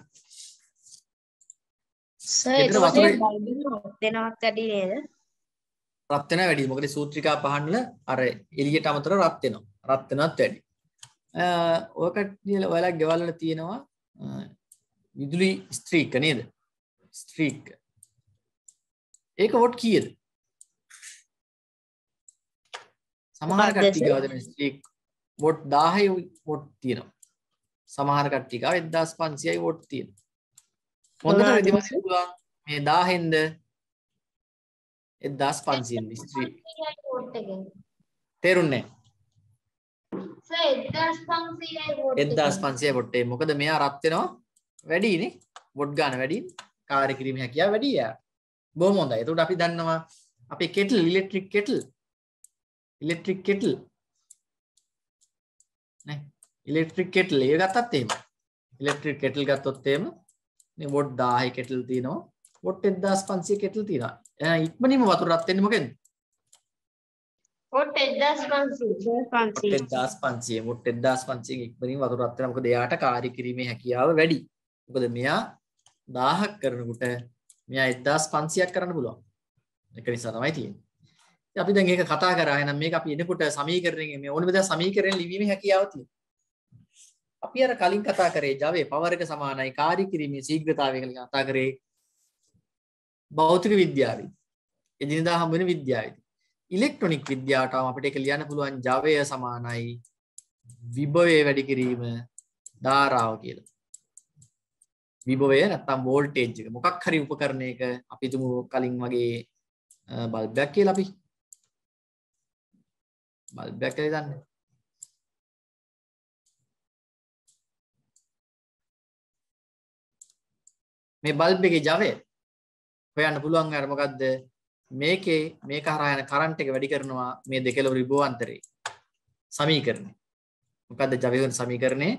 සර් ඒක දෙනවත් වැඩි නේද? රත් වෙන වැඩි. මොකද සූත්‍රිකා පහන්නල අර එළියට අමතර රත් වෙනවා. රත් වෙනවත් වැඩි. ඔයකට කියලා ඔයාලා ගෙවල් වල තියෙනවා විදුලි ස්ත්‍රීක නේද ස්ත්‍රීක ඒක වොට් කියද සමහර කට්ටිගවද ස්ත්‍රීක් වොට් දාහයි වොට් තියෙනවා සමහර කට්ටිකාව එදදාස් පන්සියයි වොට් තියෙන හොඳට රදිමස පුළුවන් මේ දාහෙන්ද එදදාස් පන්සියෙන් ස්ත්‍රී තේරුන්නේ එදදාස් පන්සියයි වොට්ටේ මොකද මෙයා රත්වෙනවා වැඩින බොඩ් ගාන වැඩින් කාර කිරීම හැකියා වැඩිය බොහොමොඳ එතුට අපි දන්නවා අප kettle electric kettle electric kettle electric kettle ඒ ගත්තත්තේම ඉලෙක්ට්‍රික් කෙටල් ගත්තොත්තේම බොඩ් දාහ කෙටල් තියනවා ොට් එදදාස් පන්සිය කෙටල් තින ඉක්මනීම වතුරත්වෙන මොකෙන් ොට් එදදාස් පන්සිය ොට් එදදාස් පන්සිය ඉක්මනින් වතුරත්වනමක දෙයාට කාරි කිරීම හැකියාව වැඩි මොකද මෙයා 1000ක් කරනකොට මෙයා 1500ක් කරන්න පුළුවන්. ඒක නිසා තමයි තියෙන්නේ. ඉතින් අපි දැන් මේක කතා කරා එහෙනම් මේක අපි එනකොට සමීකරණයෙන් මේ ඕනෙම දා සමීකරණ ලිවීමේ හැකියාව තියෙනවා. අපි අර කලින් කතා කරේ Java power එක සමානයි කාර්ය කිරීමේ ශීඝ්‍රතාවය කියලා කතා කරේ භෞතික විද්‍යාවේ. එදිනදා හම්බ වෙන විද්‍යාවේදී. ඉලෙක්ට්‍රොනික විද්‍යාවට අපිට ඒක ලියන්න පුළුවන් ජවය සමානයි විභවය වැඩි කිරීම ධාරාව කියලා. විභවය නැත්තම් වෝල්ටේජ් එක මොකක් හරි උපකරණයක අපි තුමු කලින් වගේ බල්බයක් කියලා අපි බල්බයක් කියලා දන්නේ මේ බල්බ් එකේ Java හොයන්න පුළුවන් අර මොකද්ද මේකේ මේක හරහා යන කරන්ට් එක වැඩි කරනවා මේ දෙකලව රිබෝ අන්තරේ සමීකරණය මොකද්ද Java වෙන සමීකරණේ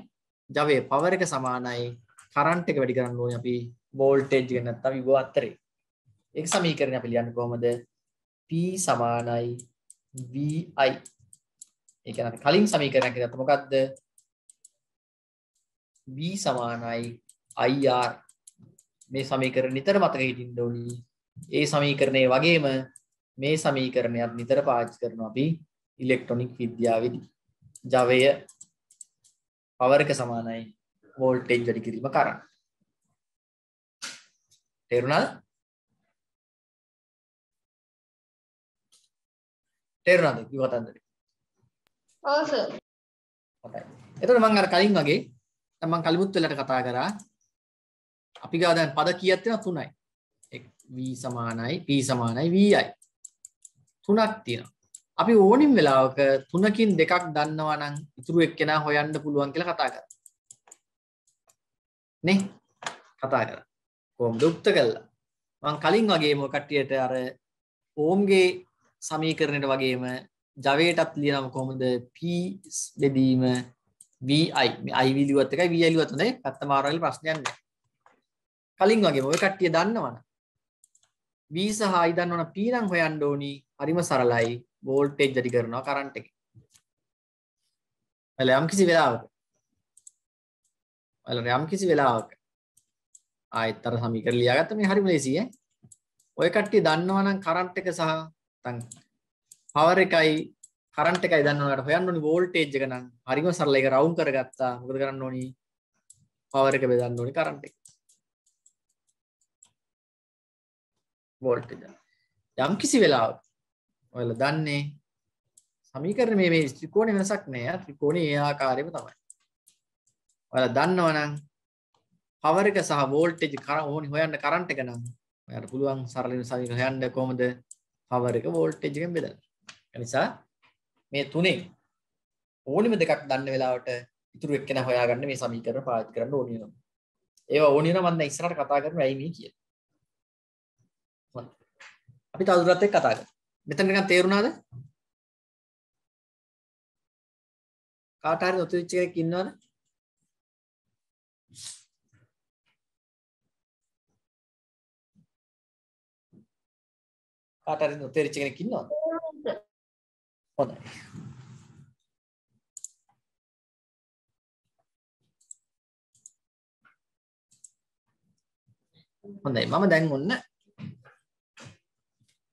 Java power එක සමානයි කරන්ට් එක වැඩි කරන්න ඕනේ අපි වෝල්ටේජ් එක නැත්තම් විභව අත්තරේ. ඒක සමීකරණය අපි ලියන්නේ කොහොමද? P සමානයි VI. ඒ කියන්නේ අපි කලින් සමීකරණයක් ගත්තා මොකද්ද? V සමානයි IR. මේ සමීකරණ නිතර මතක හිටින්න ඕනි. ඒ සමීකරණය වගේම මේ සමීකරණයත් නිතර පාවිච්චි කරනවා අපි ඉලෙක්ට්‍රොනික විද්‍යාවේදී. ජවය පවරක සමානයි වෝල්ටේජ් වැඩි කිරීම කරන්න. තේරුණාද? තේරුණාද කිව්ව කතන්දරේ? ඔව් සර්. හොඳයි. එතකොට මම අර කලින් වගේ දැන් මම කලිමුත් වෙලට කතා කරා අපි ගාව දැන් පද කීයක් තියෙනවා තුනයි. v සමානයි p සමානයි vi. තුනක් තියෙනවා. අපි ඕනින් වෙලාවක තුනකින් දෙකක් දන්නවා නම් ඉතුරු එක්කෙනා හොයන්න පුළුවන් කියලා කතා කරා. නේ කතා කරා. කොහොම දුක්ත කළා. මං කලින් වගේම කට්ටියට අර ඕම්ගේ සමීකරණයට වගේම ජවයටත් ලියනම කොහොමද P බෙදීම VI මේ I විලිවත් එකයි VI ලියුවත් හොඳයි. පැත්ත මාරවල ප්‍රශ්නයක් නැහැ. කලින් වගේම ඔය කට්ටිය දන්නවනේ වී සහයි දන්නවන පීරං හොයන්ඩ ඕනි හරිම සරලයි වෝල්ටේජ් ජඩි කරනවා කරන්ට එක. ඇල යම් කිසි වෙලාවක ඔයාලා යම් කිසි වෙලාවක ආයෙත් අර සමීකරණ ලියාගත්ත මේ හරිම ලේසියි ඈ. ඔය කට්ටිය දන්නවනම් කරන්ට් එක සහ නැත්නම් පවර් එකයි කරන්ට් එකයි දන්නවනට හොයන්න ඕනි වෝල්ටේජ් එක නම් හරිම සරල ඒක රවුම් කරගත්තා. මොකද කරන්න ඕනි? පවර් එක බෙදන්න ඕනි කරන්ට් එක. වෝල්ටේජ්. යම් කිසි වෙලාවක ඔයාලා දන්නේ සමීකරණ මේ මේ ත්‍රිකෝණේ වෙනසක් නෑ. ත්‍රිකෝණේ ඒ ආකාරයෙම තමයි. ඔයාලා දන්නවනම් පවර් එක සහ වෝල්ටේජ් ඕනි හොයන්න කරන්ට් එක නම් ඔයාලට පුළුවන් සරලින් සමීකරණ හොයන්න කොහොමද පවර් එක වෝල්ටේජ් එකෙන් බෙදලා. ඒ නිසා මේ තුනේ ඕනිම දෙකක් දන්න වෙලාවට ඉතුරු එක්කෙනා හොයාගන්න මේ සමීකරණ පාවිච්චි කරන්න ඕනි වෙනවා. ඒවා ඕනි වෙනවා මම දැන් ඉස්සරහට කතා කරනවා ඇයි මේ කියලා. අපි තවදුරටත් එක්ක කතා කරමු. මෙතන නිකන් තේරුණාද? කාට හරි ඔතන ඉච්ච කෙනෙක් ඉන්නවද? කාට හරි නොතේරිච්ච කෙනෙක් ඉන්නවද? හොඳයි. හොඳයි මම දැන් ඔන්න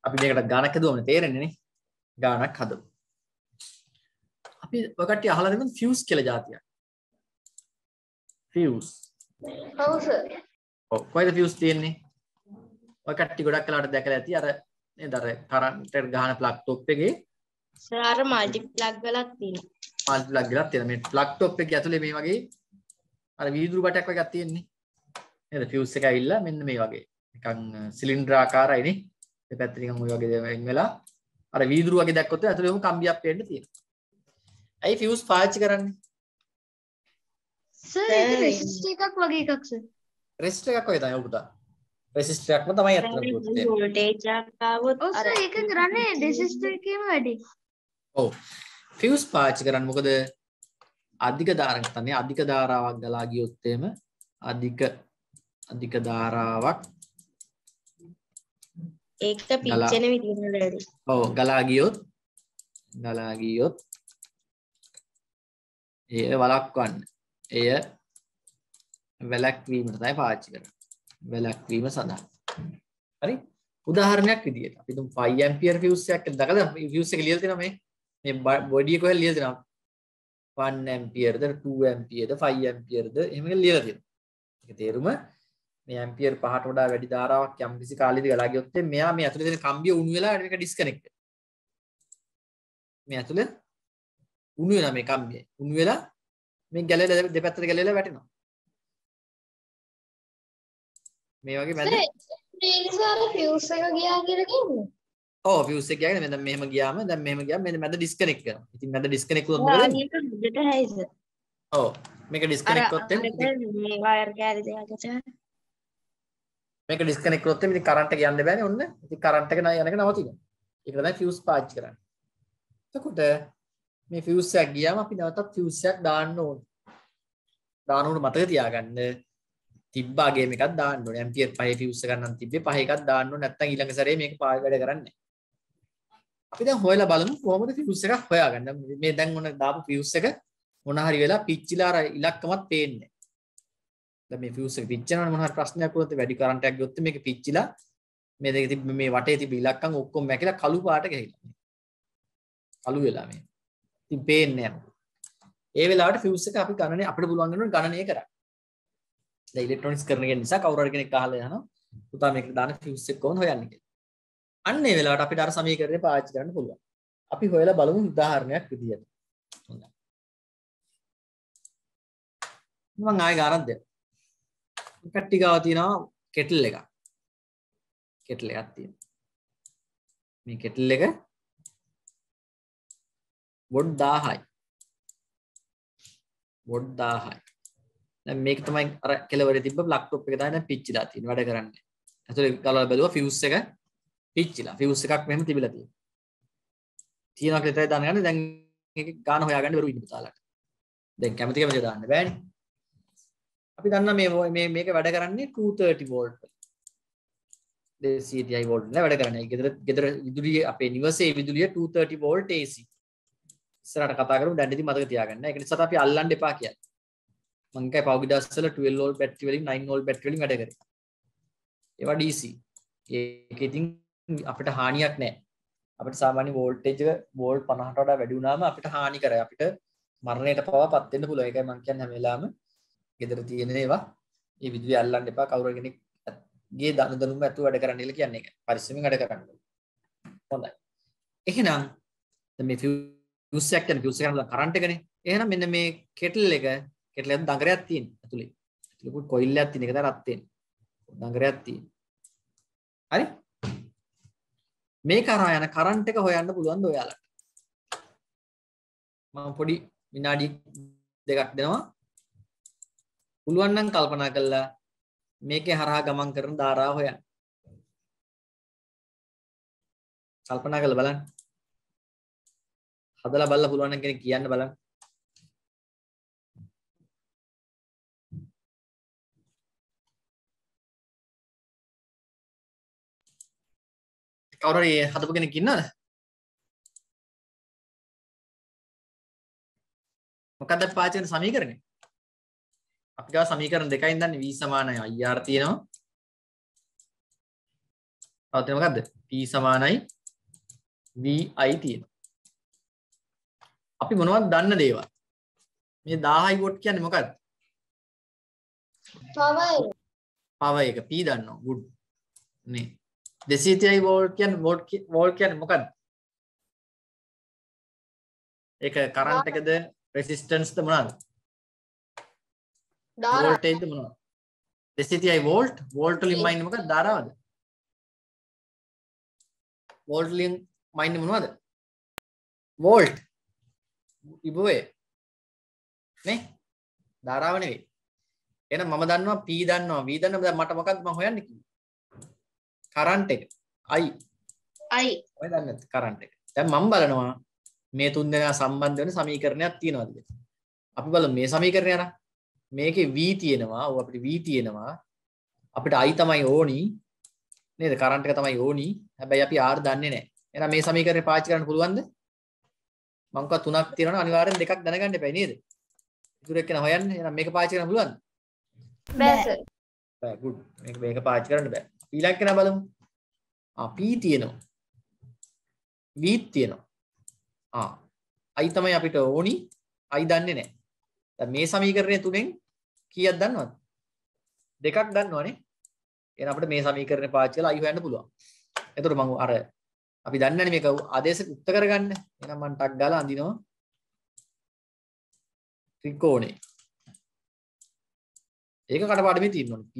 අපි මේකට ගානක් හදුවම තේරෙන්නේ නේ. ගානක් හදමු. අපි ඔය කට්ටිය අහලා තියෙනවා ෆියුස් කියලා જાතියක්. ෆියුස්. ඔව් සර්. ඔව් කොයිද ෆියුස් තියෙන්නේ? ඔය කට්ටිය ගොඩක් කලාවට දැකලා ඇති අර දර කරන්ට ගහන ප්ලක් තොප්පගේ සාර මල්ටි ලක් ගලත් තින මල්ට ලක් ගලත් තියෙන මේ ප්ලක් තොප් එක ඇතුලේ මේ වගේ අර වීදුරු බටයක් වගේ තියෙන්නේ නේද ෆියුස් එක ඇවිල්ලා මෙන්න මේ වගේ නිකන් සිලින්ඩ්‍රාකාරයි නේ මේ පැත්තට නිකන් ওই වගේ වෙන් වෙලා අර වීදුරු වගේ දැක්කොත් ඇතුලේ ඔහොම කම්බියක් පේන්න තියෙනවා ඇයි ෆියුස් පාවිච්චි කරන්නේ සර් ඒක රෙසිස්ට් එකක් වගේ එකක් සර් රෙසිස්ට් එකක් වගේ තමයි ඔබට රෙසිස්ටරයක්ම තමයි අතන පුතේ. වෝල්ටේජ් එකක් ආවොත් අර ඒක කරන්නේ රෙසිස්ටර් එකේම වැඩි. ඔව්. ෆියුස් පාවිච්චි කරන්න මොකද අධික ධාරණයක් තන්නේ අධික ධාරාවක් ගලා ගියොත් එහෙම අධික අධික ධාරාවක් ඒක පිච්චෙන විදිහට වැඩි. ඔව් ගලා ගියොත් ගලා ගියොත් එය වළක්වන්න. එය වැළැක්වීමට තමයි පාවිච්චි කරන්නේ. වැළැක්වීම සඳහා. හරි? උදාහරණයක් විදියට අපි දුම් 5 ඇම්පියර් ෆියුස් එකක් දැකලා ෆියුස් එක ලියලා තියෙනවා මේ මේ බොඩි එක කොහෙද ලියලා තියෙනවා 1 ඇම්පියර්ද 2 ඇම්පියර්ද 5 ඇම්පියර්ද එහෙම එක ලියලා තියෙනවා. ඒක තේරුම මේ ඇම්පියර් පහට වඩා වැඩි ධාරාවක් යම් කිසි කාලෙදි ගලා ගියොත් මෙයා මේ ඇතුලේ තියෙන කම්බිය උණු වෙලා මේක ඩිස්කනෙක්ට් වෙනවා. මේ ඇතුලේ උණු වෙනවා මේ කම්බිය. උණු වෙලා මේ ගැලවිලා දෙපැත්තට ගැලවිලා වැටෙනවා. මේ වගේ මැද ඒ නිසා අර ෆියුස් එක ගියා කියලා කියන්නේ. ඔව් ෆියුස් එක ගියානේ දැන් මෙහෙම ගියාම දැන් මෙහෙම ගියාම මෙන්න මැද ඩිස්කනෙක්ට් කරනවා. ඉතින් මැද ඩිස්කනෙක්ට් වුණොත් මොකද වෙන්නේ? ඔව් මේක ඩිස්කනෙක්ට් කරොත් මේ වයර් කැරි දෙයකට මේක ඩිස්කනෙක්ට් කරොත් ඉතින් කරන්ට් එක යන්න බෑනේ ඔන්න. ඉතින් කරන්ට් එක නෑ යනක නවතිනවා. ඒක තමයි ෆියුස් පාච් කරන්නේ. එතකොට මේ ෆියුස් එක ගියාම අපි නැවතත් ෆියුස් එකක් දාන්න ඕනේ. දාන උන මතක තියාගන්න තිබ්බාගේ එකක් දාන්න ඕනේ. ඇම්පියර් 5 ෆියුස් එකක් නම් තිබ්බේ 5 එකක් දාන්න ඕනේ. නැත්නම් ඊළඟ සැරේ මේක පාවි වැඩ කරන්නේ අපි දැන් හොයලා බලමු කොහොමද ෆියුස් එකක් හොයාගන්න. මේ දැන් ඔන්න දාපු ෆියුස් එක මොන හරි වෙලා පිච්චිලා අර ඉලක්කමත් පේන්නේ. දැන් මේ ෆියුස් එක පිච්චෙනවනේ මොන හරි ප්‍රශ්නයක් වුණොත් වැඩි කරන්ට් එකක් ගියොත් මේක පිච්චිලා මේ දෙක තිබ්බ මේ වටේ තිබ්බ ඉලක්කම් ඔක්කොම මැකිලා කළු පාට ගහලා. කළු වෙලා මේ. ඉතින් පේන්නේ නැහැ. ඒ වෙලාවට ෆියුස් එක අපි ගණනේ අපිට පුළුවන් වෙනවා ගණනය කරන්න. ඉලෙක්ට්‍රොනිස් කරන නිසා කවුරු කෙනෙක් අහලා යනවා පුතා මේක දාන ෆියුස් එක කොහොමද හොයන්නේ කියලා. අන්න ඒ වෙලාවට අපිට අර සමීකරණය පාවිච්චි කරන්න පුළුවන්. අපි හොයලා බලමු උදාහරණයක් විදියට. හොඳයි. මම ආයෙ ආරම්භ දෙන්න. කට්ටි ගාව තියෙනවා කෙටල් එකක්. කෙටල් එකක් තියෙනවා. මේ කෙටල් එක වොඩ් 1000යි. වොඩ් 1000යි. මේක තමයි අර කෙලවර තිබ ලක්ටොප් එක දාන පිච්චිලා තියෙන වැඩ කරන්නේ. ඇතුලේ ගලවලා බැලුවා ෆියුස් එක පිච්චිලා. ෆියුස් එකක් මෙහෙම තිබිලා තියෙනවා. තියනවා කියලා විතරයි දාන්න ගන්න. දැන් ඒක ගාන හොයාගන්න බැරුව ඉන්න පුතාලට. දැන් කැමති කැමති දාන්න බෑනේ. අපි දන්නා මේ මේ මේක වැඩ කරන්නේ 230 volt වල. 230 volt වල වැඩ කරන්නේ. ගෙදර ගෙදර විදුලිය අපේ නිවසේ විදුලිය 230 volt AC. ඉස්සරහට කතා කරමු දැන් ඉතින් මතක තියාගන්න. ඒක නිසා අපි අල්ලන්න එපා කියන්නේ. මංකයි පවගිදස්සල 12ෝල් පැට්ටිවලින් 9ෝල් පැට්ටිවලින් වැඩ කරේ ඒවා DC ඒක ඉතින් අපිට හානියක් නෑ අපිට සාමාන්‍ය වෝල්ටේජ් එක වෝල්ට් 50ට වඩා වැඩි වුණාම අපිට හානි කරයි අපිට මරණයට පවා පත් වෙන්න පුළුවන් ඒකයි මං කියන්නේ හැම වෙලාවෙම ගෙදර තියෙන ඒවා ඒ විදුලිය අල්ලන්න එපා කවුරු කෙනෙක් ගේ දන දනුම ඇතුව වැඩ කරන්න කියලා කියන්නේ ඒක පරිස්සමෙන් වැඩ කරන්න හොඳයි එහෙනම් මේ ෆියුස් එකක් යන ෆියුස් එකක් කරන්ට් එකනේ එහෙනම් මෙන්න මේ කෙටල් එක කෙටලයක් දඟරයක් තියෙන ඇතුලේ. ඇතුලේ පොඩි කොයිල්ලයක් තියෙන එක තමයි රත් වෙන්නේ. දඟරයක් තියෙන. හරි? මේ කරා යන කරන්ට් එක හොයන්න පුළුවන් ද ඔයාලට? මම පොඩි විනාඩි දෙකක් දෙනවා. පුළුවන් නම් කල්පනා කරලා මේකේ හරහා ගමන් කරන ධාරාව හොයන්න. කල්පනා කරලා බලන්න. හදලා බලලා පුළුවන් නම් කෙනෙක් කියන්න බලන්න. කවර හතපගෙන කින්නද මොකද පාචන සමීකරණය අපි ගාව සමීකරණ දෙකයින් දන්නේ v සමානයි ir තියෙනවා තවත් මොකද්ද p සමානයි vi තියෙනවා අපි මොනවද දන්න දේවල් මේ 1000යි වොට් කියන්නේ මොකද්ද power power එක p දන්නවා good නේ 230යි වෝල්ට් කියන්නේ වෝල්ට් වෝල්ට් කියන්නේ මොකද්ද? ඒක කරන්ට් එකද රෙසිස්ටන්ස්ද මොනවාද? ධාරා වෝල්ටේජ්ද මොනවද? 230යි වෝල්ට් වෝල්ට් වලින් මයින්නේ මොකක්ද ධාරාවද? වෝල්ට් වලින් මයින්නේ මොනවද? වෝල්ට් ඉබුවේ නේ ධාරාව නෙවෙයි. එහෙනම් මම දන්නවා P දන්නවා V දන්නවා දැන් මට මොකක්ද මම හොයන්නේ කිව්වේ? කරන්ට් එක අයි අයි ඔය දන්නේ නැත් කරන්ට් එක දැන් මම බලනවා මේ තුන් දෙනා සම්බන්ධ වෙන සමීකරණයක් තියෙනවාද කියලා අපි බලමු මේ සමීකරණය අර මේකේ v තියෙනවා ඔව් අපිට v තියෙනවා අපිට i තමයි ඕනි නේද කරන්ට් එක තමයි ඕනි හැබැයි අපි r දන්නේ නැහැ එහෙනම් මේ සමීකරණය පාවිච්චි කරන්න පුළුවන්ද මම කව තුනක් තියෙනවනේ අනිවාර්යෙන් දෙකක් දැනගන්න එපා නේද ඉතුරු එක්කන හොයන්න එහෙනම් මේක පාවිච්චි කරන්න පුළුවන්ද බෑ සර් බෑ ගුඩ් මේක මේක පාවිච්චි කරන්න බෑ ඊළඟ කෙනා බලමු. ආ P තියෙනවා. V තියෙනවා. ආ I තමයි අපිට ඕනි. I දන්නේ නැහැ. දැන් මේ සමීකරණය තුනෙන් කීයක් දන්නවද? දෙකක් දන්නවනේ. එහෙනම් අපිට මේ සමීකරණය පාවිච්චි කරලා I හොයන්න පුළුවන්. එතකොට මම අර අපි දන්නේ නැහැ මේක ආදේශ උත්තර කරගන්න. එහෙනම් මම ටක් ගාලා අඳිනවා. ත්‍රිකෝණේ. ඒක කටපාඩමේ තියෙනවනේ. P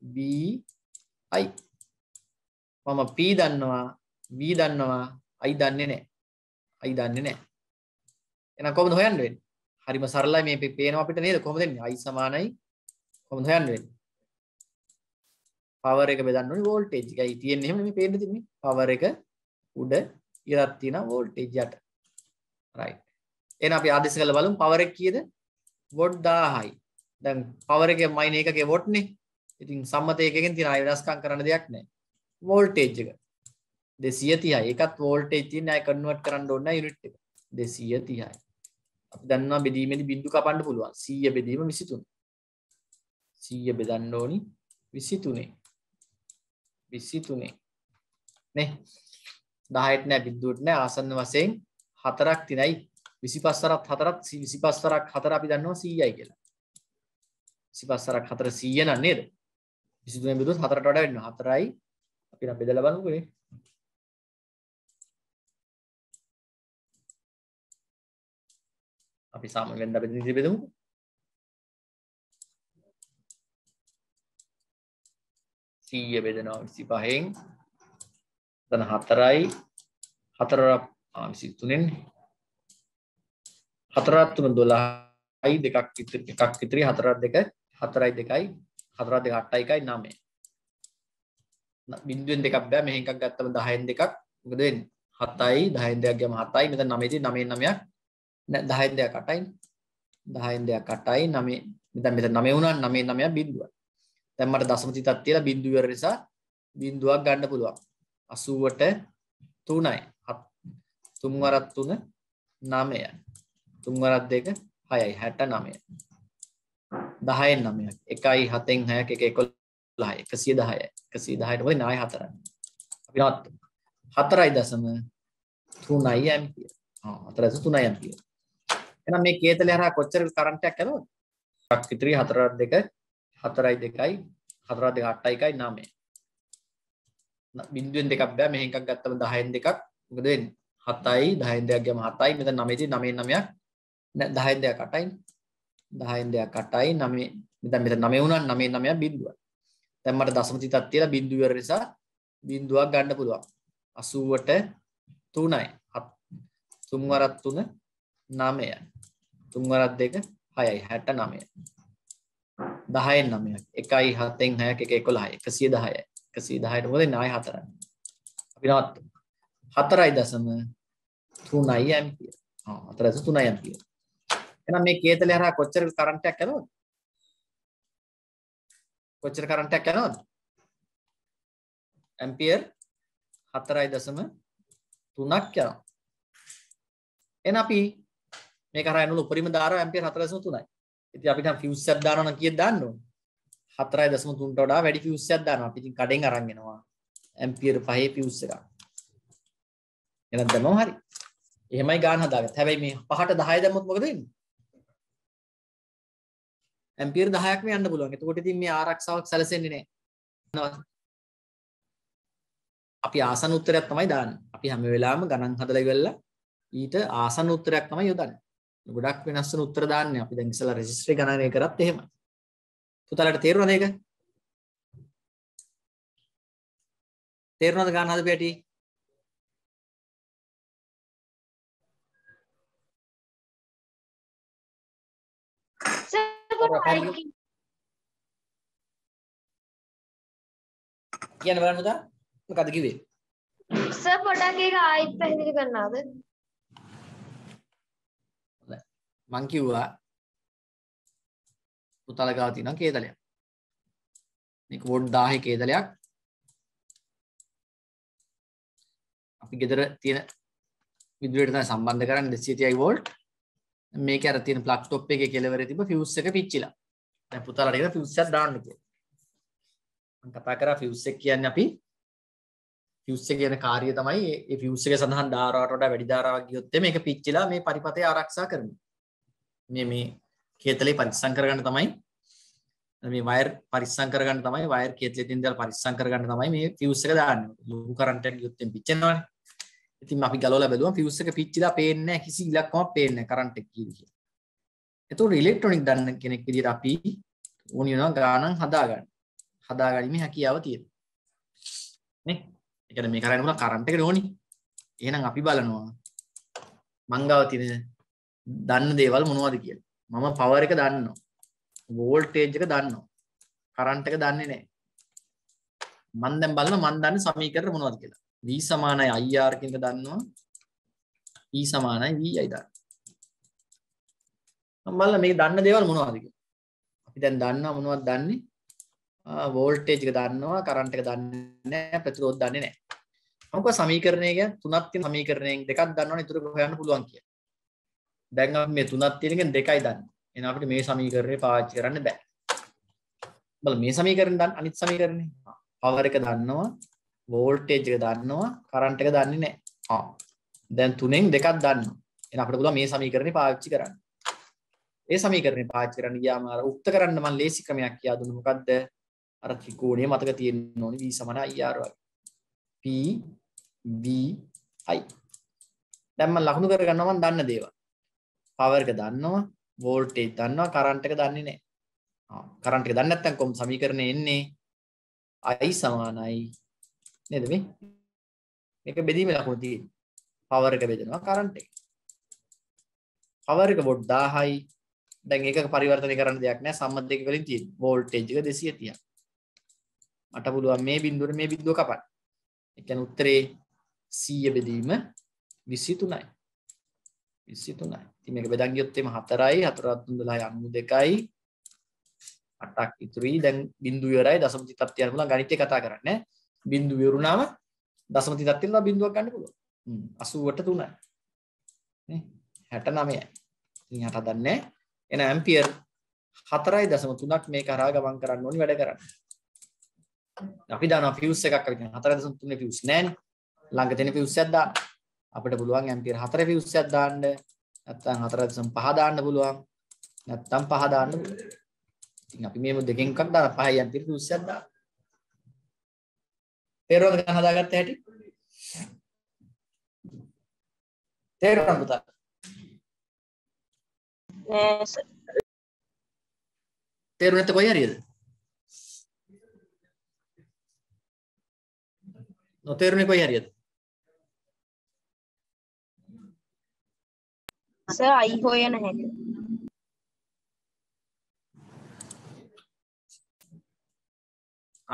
BI මම P දන්නවා V දන්නවා I දන්නේ නැහැ. I දන්නේ නැහැ. එහෙනම් කොහොමද හොයන්න වෙන්නේ? හරිම සරලයි මේ පේනවා අපිට නේද කොහොමද වෙන්නේ? I සමානයි කොහොමද හොයන්න වෙන්නේ? පවර් එක බෙදන්න ඕනේ වෝල්ටේජ් එකයි තියෙන්නේ එහෙම මේ පේන්න තියෙන්නේ පවර් එක උඩ ඉරක් තියෙනවා වෝල්ටේජ් යට right එහෙනම් අපි ආදේශ කරලා බලමු පවර් එක කීයද වොට් 1000යි දැන් පවර් එකේ මයින් එකකේ වොට් නේ ඉතින් සම්මත ඒකකින් තියෙන අය වෙනස්කම් කරන්න දෙයක් නැහැ. වෝල්ටේජ් එක 230යි. ඒකත් වෝල්ටේජ් තියෙන අය කන්වර්ට් කරන්න ඕන නැහැ යුනිට් එක. 230යි. අපි දන්නවා බෙදීමේදී බිංදු කපන්න පුළුවන්. 100 බෙදීම 23. 100 බෙදන්න ඕනි 23. 23. නේ. 10ට නෑ බිංදුවට නෑ ආසන්න වශයෙන් 4ක් තිනයි 25 වරක් 4ක් 25 වරක් 4 අපි දන්නවා 100යි කියලා. 25 වරක් 4 100 නේද? විසිතුනෙන් බෙදුවොත් හතරට වඩා වෙනවා. හතරයි අපි නම් බෙදලා බලමුකෝනේ. අපි සාමාන්‍ය වෙනදා බෙදෙන විදිහ බෙදමුකෝ. සීය බෙදනවා විසි පහෙන් තන හතරයි හතර විසි තුනෙන් හතරත්තුන දොලායි දෙකක් එකක් ඉතිරි හතරත් දෙක හතරයි දෙකයි හතරක් දෙක 8යි 1යි 9. බිංදුවෙන් දෙකක් බෑ මෙහෙන් එකක් ගත්තම 10න් දෙකක් මොකද වෙන්නේ? 7යි 10න් දෙකක් ගියම 7යි මෙතන 9 ඉතින් 9න් 9ක් 10න් දෙකක් 8යි 10න් දෙකක් 8යි 9 මෙතන මෙතන 9 වුණා 9 9 බිංදුවක්. දැන් මට දශම තිතක් තියලා බිංදුව ඉවර නිසා බිංදුවක් ගන්න පුළුවන්. 80ට 3යි. 3 වරක් 3 9. 3 වරක් 2 6යි 69. දහයෙන් නමයක් එකයි හතෙන් හයක් එක එකොල්ලහයි එකසිය දහයයි එකසිය දහයට මොකද නාය හතරයි අපි නවත්තු හතරයි දසම තුනයි යම් කිය හතර දසම තුනයි යම් කිය එහෙනම් මේ කේතලේ හරහා කොච්චර කරන්ට් එකක් යනවද එකක් විතරයි හතරක් දෙක හතරයි දෙකයි හතරක් දෙක අටයි එකයි නවය බිඳුවෙන් දෙකක් බෑ මෙහෙන් එකක් ගත්තම 10න් දෙකක් මොකද වෙන්නේ 7යි 10න් දෙකක් ගියම 7යි මෙතන 9 තියෙන 9න් 9ක් 10න් දෙකක් 8යි 10න් දෙයක් 8යි 9 දැන් මෙතන 9 වුණා 9 9 බිඳුවක් දැන් මට දශම තිතක් තියලා බිඳුව ඉවර නිසා බිඳුවක් ගන්න පුළුවන් 80ට 3යි 3 වරක් 3 9 3 වරක් 2 6යි 69 10න් 9ක් 1යි 7න් 6ක් 1 11යි 110යි 110ට මොකද ඉන්නේ ආය 4යි අපි නවත්තු 4.3 ඇම්පියර් ආ 4.3 ඇම්පියර් එහෙනම් මේ කේතලය හරහා කොච්චර කරන්ට් එකක් යනවද? කොච්චර කරන්ට් එකක් යනවද? ඇම්පියර් 4.3ක් යනවා. එහෙනම් අපි මේක හරහා යනකොට උපරිම ධාරාව ඇම්පියර් 4.3යි. ඉතින් අපි නම් ෆියුස් එකක් දානවා නම් කීයක් දාන්න ඕන? 4.3ට වඩා වැඩි ෆියුස් එකක් දානවා. අපි ඉතින් කඩෙන් අරන් එනවා ඇම්පියර් 5 ෆියුස් එකක්. එහෙනම් දැමම හරි. එහෙමයි ගාන හදාගත්ත. හැබැයි මේ 5ට 10 දැම්මොත් මොකද වෙන්නේ? ඇම්පියර් 10ක්ම යන්න පුළුවන්. එතකොට ඉතින් මේ ආරක්ෂාවක් සැලසෙන්නේ නැහැ. අපි ආසන උත්තරයක් තමයි දාන්නේ. අපි හැම වෙලාවෙම ගණන් හදලා ඉවරලා ඊට ආසන උත්තරයක් තමයි යොදන්නේ. ගොඩක් වෙනස් වෙන උත්තර දාන්නේ. අපි දැන් ඉස්සලා රෙජිස්ට්‍රේ ගණනය කරත් එහෙමයි. පුතාලට තේරුණාද ඒක? තේරුණාද ගණන් හදපු හැටි? කියන්න බලන්න පුතා මොකද කිව්වේ? සර් පොඩක් ඒක ආයෙත් පැහැදිලි කරනවද? මං කිව්වා පුතාලා ගාව තියෙනවා කේදලයක්. මේක වොඩ් 1000 කේදලයක්. අපි ගෙදර තියෙන විදුලියට තමයි සම්බන්ධ කරන්නේ 230 වෝල්ට්. මේක අර තියෙන ප්ලග් ස්ටොප් එකේ කෙලවරේ තිබ්බ ෆියුස් එක පිච්චිලා. දැන් පුතාලට කියන ෆියුස් එකක් දාන්න කියලා. මම කතා කරා ෆියුස් එක කියන්නේ අපි ෆියුස් එක කියන කාර්යය තමයි මේ ෆියුස් එක සඳහන් ධාරාවට වඩා වැඩි ධාරාවක් ගියොත් මේක පිච්චිලා මේ පරිපතේ ආරක්ෂා කරනවා. මේ මේ කේතලේ පරිස්සම් කරගන්න තමයි මේ වයර් පරිස්සම් කරගන්න තමයි වයර් කේතලේ තියෙන දේවල් පරිස්සම් කරගන්න තමයි මේ ෆියුස් එක දාන්නේ. ලොකු කරන්ට් එකක් ගියොත් එම් පිච්චෙනවනේ. ඉතින් අපි ගලෝල බැලුවම ෆියුස් එක පිච්චිලා පේන්නේ නැහැ කිසි ඉලක්කමක් පේන්නේ නැහැ කරන්ට් එක කීයද කියලා. එතකොට ඉලෙක්ට්‍රොනික දන්න කෙනෙක් විදිහට අපි ඕනි වෙනවා ගානක් හදාගන්න. හදාගැනීමේ හැකියාව තියෙනවා. නේ? ඒ කියන්නේ මේ කරන්නේ මොනවා කරන්ට් එකට ඕනි. එහෙනම් අපි බලනවා මංගාව තියෙන දන්න දේවල් මොනවද කියලා. මම පවර් එක දන්නවා. වෝල්ටේජ් එක දන්නවා. කරන්ට් එක දන්නේ නැහැ. මම දැන් බලන මම දන්නේ සමීකරණ මොනවද කියලා. V සමානයි IR කියන එක දන්නවා. E සමානයි VI දන්නවා. මම බලලා මේක දන්න දේවල් මොනවද කියලා. අපි දැන් දන්නවා මොනවද දන්නේ? වෝල්ටේජ් එක දන්නවා, කරන්ට් එක දන්නේ නැහැ, ප්‍රතිරෝධ දන්නේ නැහැ. මොකද සමීකරණය ගැන තුනක් තියෙන සමීකරණයෙන් දෙකක් දන්නවනේ ඉතුරු හොයන්න පුළුවන් කියලා. දැන් අපි මේ තුනක් තියෙන එකෙන් දෙකයි දන්නේ. එහෙනම් අපිට මේ සමීකරණය පාවිච්චි කරන්න බෑ. බල මේ සමීකරණ දන්න අනිත් සමීකරණේ. පවර් එක දන්නවා, වෝල්ටේජ් එක දන්නවා කරන්ට් එක දන්නේ නැහැ. ආ. දැන් තුනෙන් දෙකක් දන්නවා. එහෙනම් අපිට පුළුවන් මේ සමීකරණේ පාවිච්චි කරන්න. ඒ සමීකරණේ පාවිච්චි කරන්න ගියාම අර උක්ත කරන්න මම ලේසි ක්‍රමයක් කියා දුන්නු. මොකද්ද? අර ත්‍රිකෝණය මතක තියෙන්න ඕනේ v IR වගේ. P V I. දැන් මම ලකුණු කරගන්නවා මම දන්න දේවල්. පවර් එක දන්නවා, වෝල්ටේජ් දන්නවා, කරන්ට් එක දන්නේ නැහැ. ආ. කරන්ට් එක දන්නේ නැත්නම් කොහොම සමීකරණේ එන්නේ? I සමානයි නේද මේ මේක බෙදීමේ ලකුණු තියෙන්නේ පවර් එක බෙදෙනවා කරන්ට් එක පවර් එක වොට් 1000යි දැන් ඒක පරිවර්තනය කරන්න දෙයක් නැහැ සම්මත දෙක වලින් තියෙන වෝල්ටේජ් එක 230ක් මට පුළුවන් මේ බිඳුවට මේ බිඳුව කපන්න ඒ කියන්නේ උත්තරේ 100 බෙදීම 23යි 23යි ඉතින් මේක බෙදන් ගියොත් එimhe 4යි 4 3 12 92යි අටක් ඉතුරුයි දැන් බිඳු ඉවරයි දශම චිත්තක් තියන්න පුළුවන් ගණිතය කතා කරන්නේ බින්දු විවරුණාම දශම 30ක් තියෙනවා බින්දුවක් ගන්න පුළුවන් 80ට 3යි නේ 69යි ඉතින් හට හදන්නේ එන ඇම්පියර් 4.3ක් මේක හරහා ගමන් කරන්න ඕනි වැඩ කරන්න අපි දානවා ෆියුස් එකක් අපි දාන 4.3 ෆියුස් නැන්නේ ළඟ තියෙන ෆියුස් එකක් දාන්න අපිට පුළුවන් ඇම්පියර් 4 ෆියුස් එකක් දාන්න නැත්නම් 4.5 දාන්න පුළුවන් නැත්නම් 5 දාන්න පුළුවන් ඉතින් අපි මේ දෙකෙන් එකක් දාලා 5යි ඇම්පියර් ෆියුස් එකක් දාන්න තේරෙනවද ගන්න හදාගත්ත හැටි? තේරෙනවද පුතා? නෑ සර්. තේරුණත් කොයි හරියද? නොතේරුණේ කොයි හරියද? සර් අයි හොයන හැටි.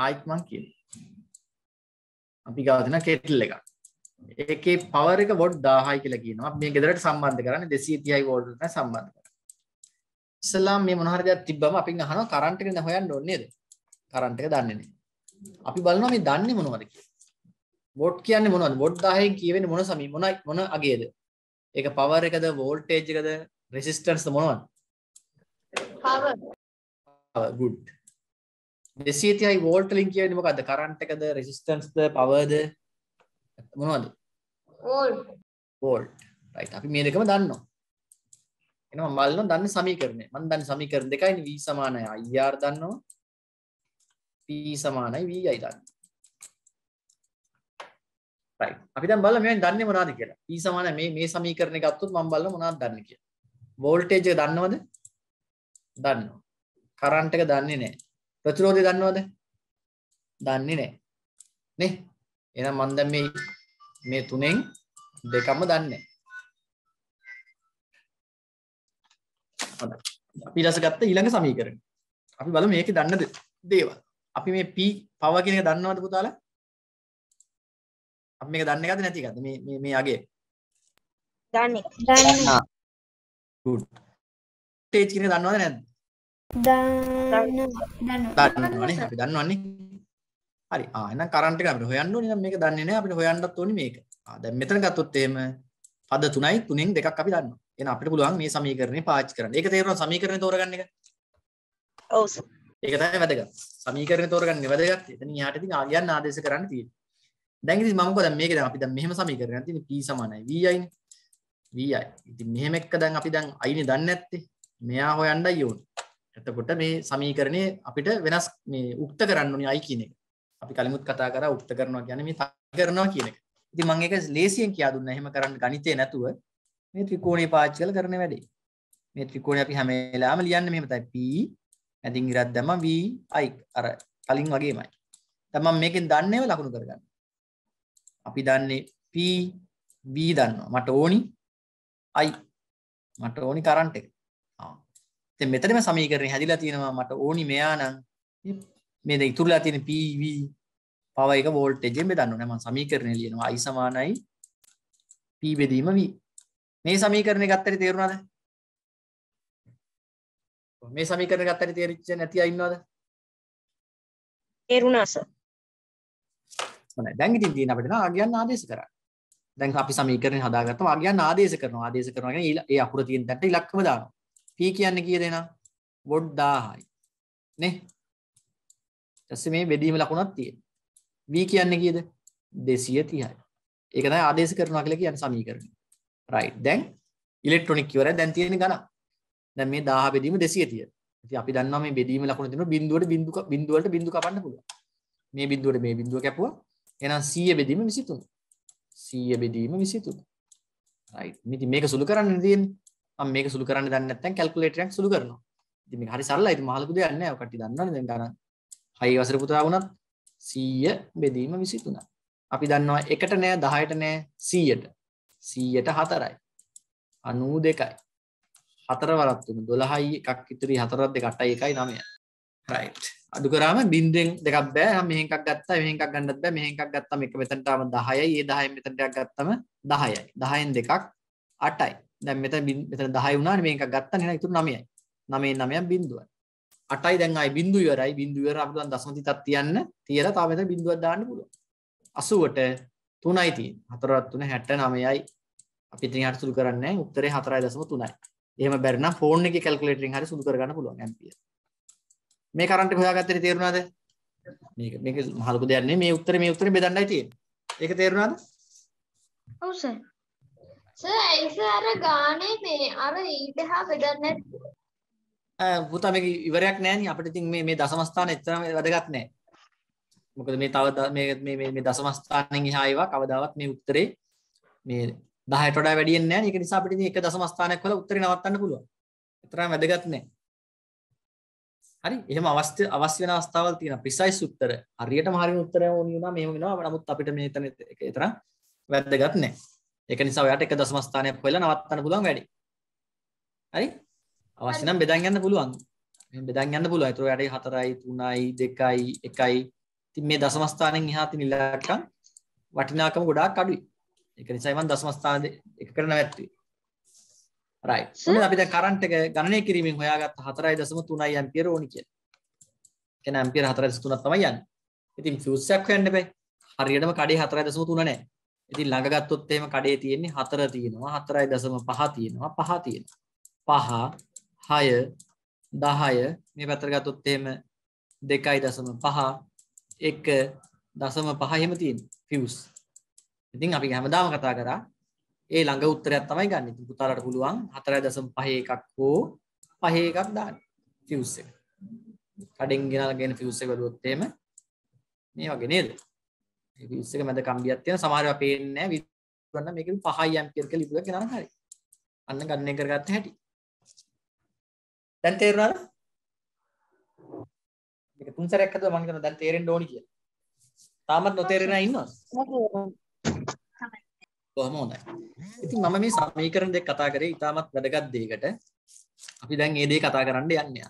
ආයිත් මං කියන්නේ. අපි ගාවතින කෙටල් එකක් ඒකේ පවර එක වොඩ් 1000යි කියලා කියනවා. මේ ගෙදරට සම්බන්ධ කරන්නේ 230යි වෝල්ට් එකට සම්බන්ධ කරලා. ඉස්සලාම් මේ මොන හරි දෙයක් තිබ්බම අපින් අහනවා කරන්ට් එක හොයන්න ඕනේ නේද? කරන්ට් එක දන්නේ නැහැ. අපි බලනවා මේ දන්නේ මොනවද කියලා. වොඩ් කියන්නේ මොනවද? වොඩ් 1000න් කියවෙන්නේ මොන සමී මොන මොන අගයද? ඒක පවර් එකද වෝල්ටේජ් එකද රෙසිස්ටන්ස්ද මොනවද? පවර්. good. දෙසීතියි වෝල්ට ලින් කිය නිමකක්ද කරන්ට එකද රෙසිස්ටන්ස්ද පවද මොනවද වෝල්ට රයි අපි මේ දෙකම දන්නවා එන මල්ල දන්න සමීකරණය මන් දන්න සමීකර දෙකයින වී සමානය අයියාර් දන්නවා පී සමානයි වී අයි දන්න අපි බල මේ දන්න මොනාද කියලා ඒ e සමාන මේ මේ සමීකරණය ගත්තුත් මම බලන මොනවද දන්න කියලා වෝල්ටේජ් එක දන්නවද දන්නවා කරන්ට් එක දන්නේ නැහැ ප්‍රතිරෝධය දන්නවද? දන්නේ නැහැ. නේ? එහෙනම් මම දැන් මේ මේ තුනෙන් දෙකම දන්නේ නැහැ. අපි දැසගත්ත ඊළඟ සමීකරණය. අපි බලමු මේකේ දන්න දේවල්. අපි මේ p power කියන එක දන්නවද පුතාලා? අපි මේක දන්නේ නැද්ද නැති එකද? මේ මේ මේ යගේ. දන්නේ. දන්නවා. good. stage කියන එක දන්නවද නැද්ද? දන්න දන්නවනේ අපි දන්නවන්නේ හරි ආන කරන්ට අපට හොයන්න නි මේක දන්නන අපට හොයන්නත් ඕනි මේක අද මෙතන ගත්තොත් එම පද තුනයි තුනෙන් දෙකක් අපි දන්න එන අපට පුළුවන් මේ සමීකරණය පාච් කරන එක තේරුණ සමීකරණ තෝරගන්න එක ඔව් ඒක තමයි වැදගත් සමීකරණ තෝරගන්න වැදගත් එතන යාට ඉතින් ආගයන් ආදේශ කරන්න තියෙන දැන් ඉතින් මම කොහොමද මේක දැන් අපි දැන් මෙහෙම සමීකරණයක් තියෙන p සමානයි vi නේ vi ඉතින් මෙහෙම එක දැන් අපි දැන් i නේ දන්නේ නැත්තේ මෙයා හොයන්නයි ඕනේ එතකොට මේ සමීකරණය අපිට වෙනස් මේ උක්ත කරන්න ඕනේ i කියන එක. අපි කලිමුත් කතා කරා උක්ත කරනවා කියන්නේ මේ කරනවා කියන එක. ඉතින් මම ඒක ලේසියෙන් කියා දුන්නා. එහෙම කරන්න ගණිතේ නැතුව මේ ත්‍රිකෝණේ පාවිච්චි කරලා කරන වැඩේ. මේ ත්‍රිකෝණේ අපි හැම වෙලාවෙම ලියන්නේ මෙහෙම තමයි p ඇඳින් ඉරක් දැම්ම v i අර කලින් වගේමයි. දැන් මම මේකෙන් දන්නේව ලකුණු කරගන්න. අපි දන්නේ p v දන්නවා. මට ඕනි i මට ඕනි කරන්ට් එක. තැන් මෙතනම සමීකරණය හැදිලා තියෙනවා මට ඕනි මෙයානම් මේ දැන් ඉතුරුලා තියෙන PV පව එක වෝල්ටේජ් එකෙන් බෙදන්න ඕනේ මම සමීකරණය ලියනවා I සමානයි P බෙදීම V මේ සමීකරණය ගත්තට තේරුණාද මේ සමීකරණය ගත්තට තේරිච්ච නැති අය ඉන්නවද තේරුණා සර් හොඳයි දැන් ඉතින් තියෙන අපිට නා කියන්න ආදේශ කරන්න දැන් අපි සමීකරණය හදාගත්තම ආගයන් ආදේශ කරනවා ආදේශ කරනවා කියන්නේ ඒ අකුර තියෙන තැනට ඉලක්කම දානවා p කියන්නේ කීයද එහෙනම් වොඩ් 1000යි නේ ඊටස්සේ මේ බෙදීම ලකුණක් තියෙනවා v කියන්නේ කීයද 230යි ඒක තමයි ආදේශ කරනවා කියලා කියන්නේ සමීකරණය right දැන් ඉලෙක්ට්‍රොනික ඉවරයි දැන් තියෙන ගණන් දැන් මේ 1000 බෙදීම 230 ඉතින් අපි දන්නවා මේ බෙදීම ලකුණ තියෙනවා බිඳුවට බිඳු බිඳු වලට බිඳු කපන්න පුළුවන් මේ බිඳුවට මේ බිඳුව කැපුවා එහෙනම් 100 බෙදීම 23 100 බෙදීම 23 right ඉතින් මේක සුළු කරන්න තියෙන්නේ මම මේක සුළු කරන්න දන්නේ නැත්නම් කැල්කියුලේටරයක් සුළු කරනවා. ඉතින් මේක හරි සරලයි. ඉතින් මහලු දෙයක් නැහැ. ඔය කට්ටිය දන්නවනේ දැන් ගණන්. 6 වසර පුතා වුණත් 100 බෙදීම 23. අපි දන්නවා 1ට නෑ 10ට නෑ 100ට. 100ට 4යි. 92යි. 4 වරක් තුන 12යි එකක් ඉතුරුයි 4ක් දෙක 8යි 1යි 9යි. right. අඩු කරාම බින්දුවෙන් දෙකක් බෑ. මම මෙහෙන් එකක් ගත්තා. මෙහෙන් එකක් ගන්නත් බෑ. මෙහෙන් එකක් ගත්තාම එක මෙතනට ආවම 10යි. ඒ 10න් මෙතනට එකක් ගත්තම 10යි. 10න් දෙකක් 8යි. දැන් මෙතන මෙතන 10 වුණානේ මේක ගත්තා නේද? ඉතුරු 9යි. 9 9 බිඳුවයි. 8යි දැන් ආයි බිඳුව ඉවරයි. බිඳුව ඉවර අපිට දැන් දශම තිතක් තියන්න. තියලා තාම මෙතන බිඳුවක් දාන්න පුළුවන්. 80ට 3යි තියෙන්නේ. 4ත් 3 69යි. අපි ඉතින් හරියට සුදු කරන්නේ නැහැ. උත්තරේ 4.3යි. එහෙම බැරි නම් ෆෝන් එකේ කැල්කියුලේටරින් හරිය සුදු කරගන්න පුළුවන් ඇම්පියර්. මේ කරන්ට් එක හොයාගත්තේ තේරුණාද? මේක මේක මහලුකු දෙයක් නෙමෙයි. මේ උත්තරේ මේ උත්තරේ බෙදන්නයි තියෙන්නේ. ඒක තේරුණාද? ඔව් සර්. ඒස අර ගානේ මේ අර ඊට හා බෙදන්න පුතා මේක ඉවරයක් නෑන අපට ඉතින් මේ මේ දසමස්ථාන එතරම වැදගත් නෑ මොකද මේ තව මේ දසමස්ථානෙන් හායිවා කවදාවත් මේ උත්තරේ මේ දහට වැඩිය නෑ එක නිසා අපිට එක දසමස්ථානයක් වල උත්තර නවත්තන්න පුළුවන් එතරම් වැදගත් නෑ හරි එහෙම අවශ්‍ය අවශ්‍ය වෙන අවස්ථාවල් තියෙනවා ප්‍රිසයිස් උත්තර හරියටම හරියන උත්තරයක් ඕනි වුණා මෙහෙම වෙනවා නමුත් අපිට මේ එතන එතරම් වැදගත් නෑ ඒක නිසා ඔයාට එක දශම ස්ථානයක් වෙලා නවත්තන්න පුළුවන් වැඩි. හරි? අවශ්‍ය නම් බෙදන් යන්න පුළුවන්. බෙදන් යන්න පුළුවන්. ඒතර ඔයාට 4යි 3යි 2යි 1යි. ඉතින් මේ දශම ස්ථානෙන් එහා තියෙන ඉලක්කම් වටිනාකම ගොඩාක් අඩුයි. ඒක නිසා මම දශම ස්ථාන එකකට නැවැත්තුවේ. right. ඔන්න අපි දැන් කරන්ට් එක ගණනය කිරීමෙන් හොයාගත්ත 4.3 ඇම්පියර ඕනි කියලා. ඒ කියන්නේ ඇම්පියර 4.3ක් තමයි යන්නේ. ඉතින් ෆියුස් එකක් හොයන්න බෑ. හරියටම කඩේ 4.3 නැහැ. ඉතින් ළඟ ගත්තොත් එහෙම කඩේ තියෙන්නේ 4 තියෙනවා 4.5 තියෙනවා 5 තියෙනවා 5 6 10 මේ පැත්තට ගත්තොත් එහෙම 2.5 1 දශම 5 එහෙම තියෙන ෆියුස්. ඉතින් අපි හැමදාම කතා කරා ඒ ළඟ උත්තරයක් තමයි ගන්න. ඉතින් පුතාලට පුළුවන් 4.5 එකක් හෝ 5 එකක් දාන්න ෆියුස් එක. කඩෙන් ගෙනල්ලා ගෙන ෆියුස් එක බලුවොත් එහෙම මේ වගේ නේද? විස්සක මැද කම්බියක් තියෙන සමහරව පේන්නේ නැහැ විදුන්න මේක 5 ඇම්පියර් කියලා ඉබුලක් ගෙනාන හරි අන්න ගණනය කරගත්ත හැටි දැන් තේරුණාද මේක තුන් සැරයක් හදුවා මම හිතනවා දැන් තේරෙන්න ඕනි කියලා තාමත් නොතේරෙන අය ඉන්නවද කොහොම හොඳයි ඉතින් මම මේ සමීකරණ දෙක කතා කරේ ඉතාමත් වැදගත් දෙයකට අපි දැන් මේ දේ කතා කරන්න යන්නේ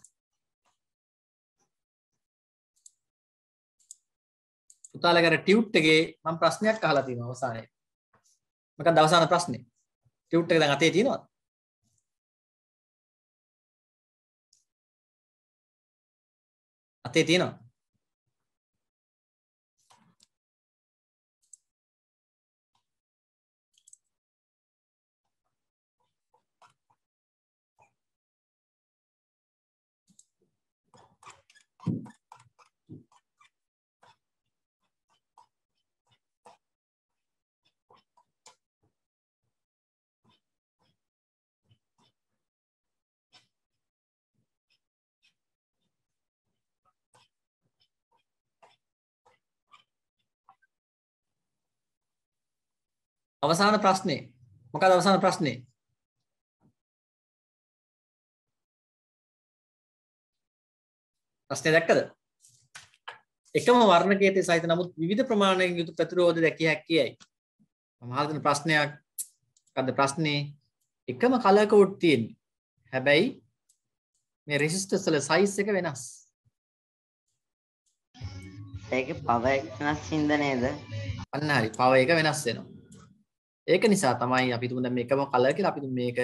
උතාලගර ටියුට් එකේ මම ප්‍රශ්නයක් අහලා තියෙනවා අවසානයේ. මොකක්ද අවසාන ප්‍රශ්නේ? ටියුට් එක දැන් අතේ තියෙනවද? අතේ තියෙනවද? Thank you. අවසාන ප්‍රශ්නේ මොකද අවසාන ප්‍රශ්නේ ප්‍රශ්නේ දැක්කද එකම වර්ණකයේදී සහිත නමුත් විවිධ ප්‍රමාණයකින් යුතු ප්‍රතිරෝධ දැකිය හැකියි මම අහලා තියෙන ප්‍රශ්නයක් මොකද්ද ප්‍රශ්නේ එකම කලර් කෝඩ් තියෙන්නේ හැබැයි මේ රෙසිස්ටර්ස් වල සයිස් එක වෙනස් ඒක පව එක වෙනස් හින්දා නේද අන්න හරි පව එක වෙනස් වෙනවා ඒක නිසා තමයි අපි තුන්න මේකම කලර් කියලා අපි මේක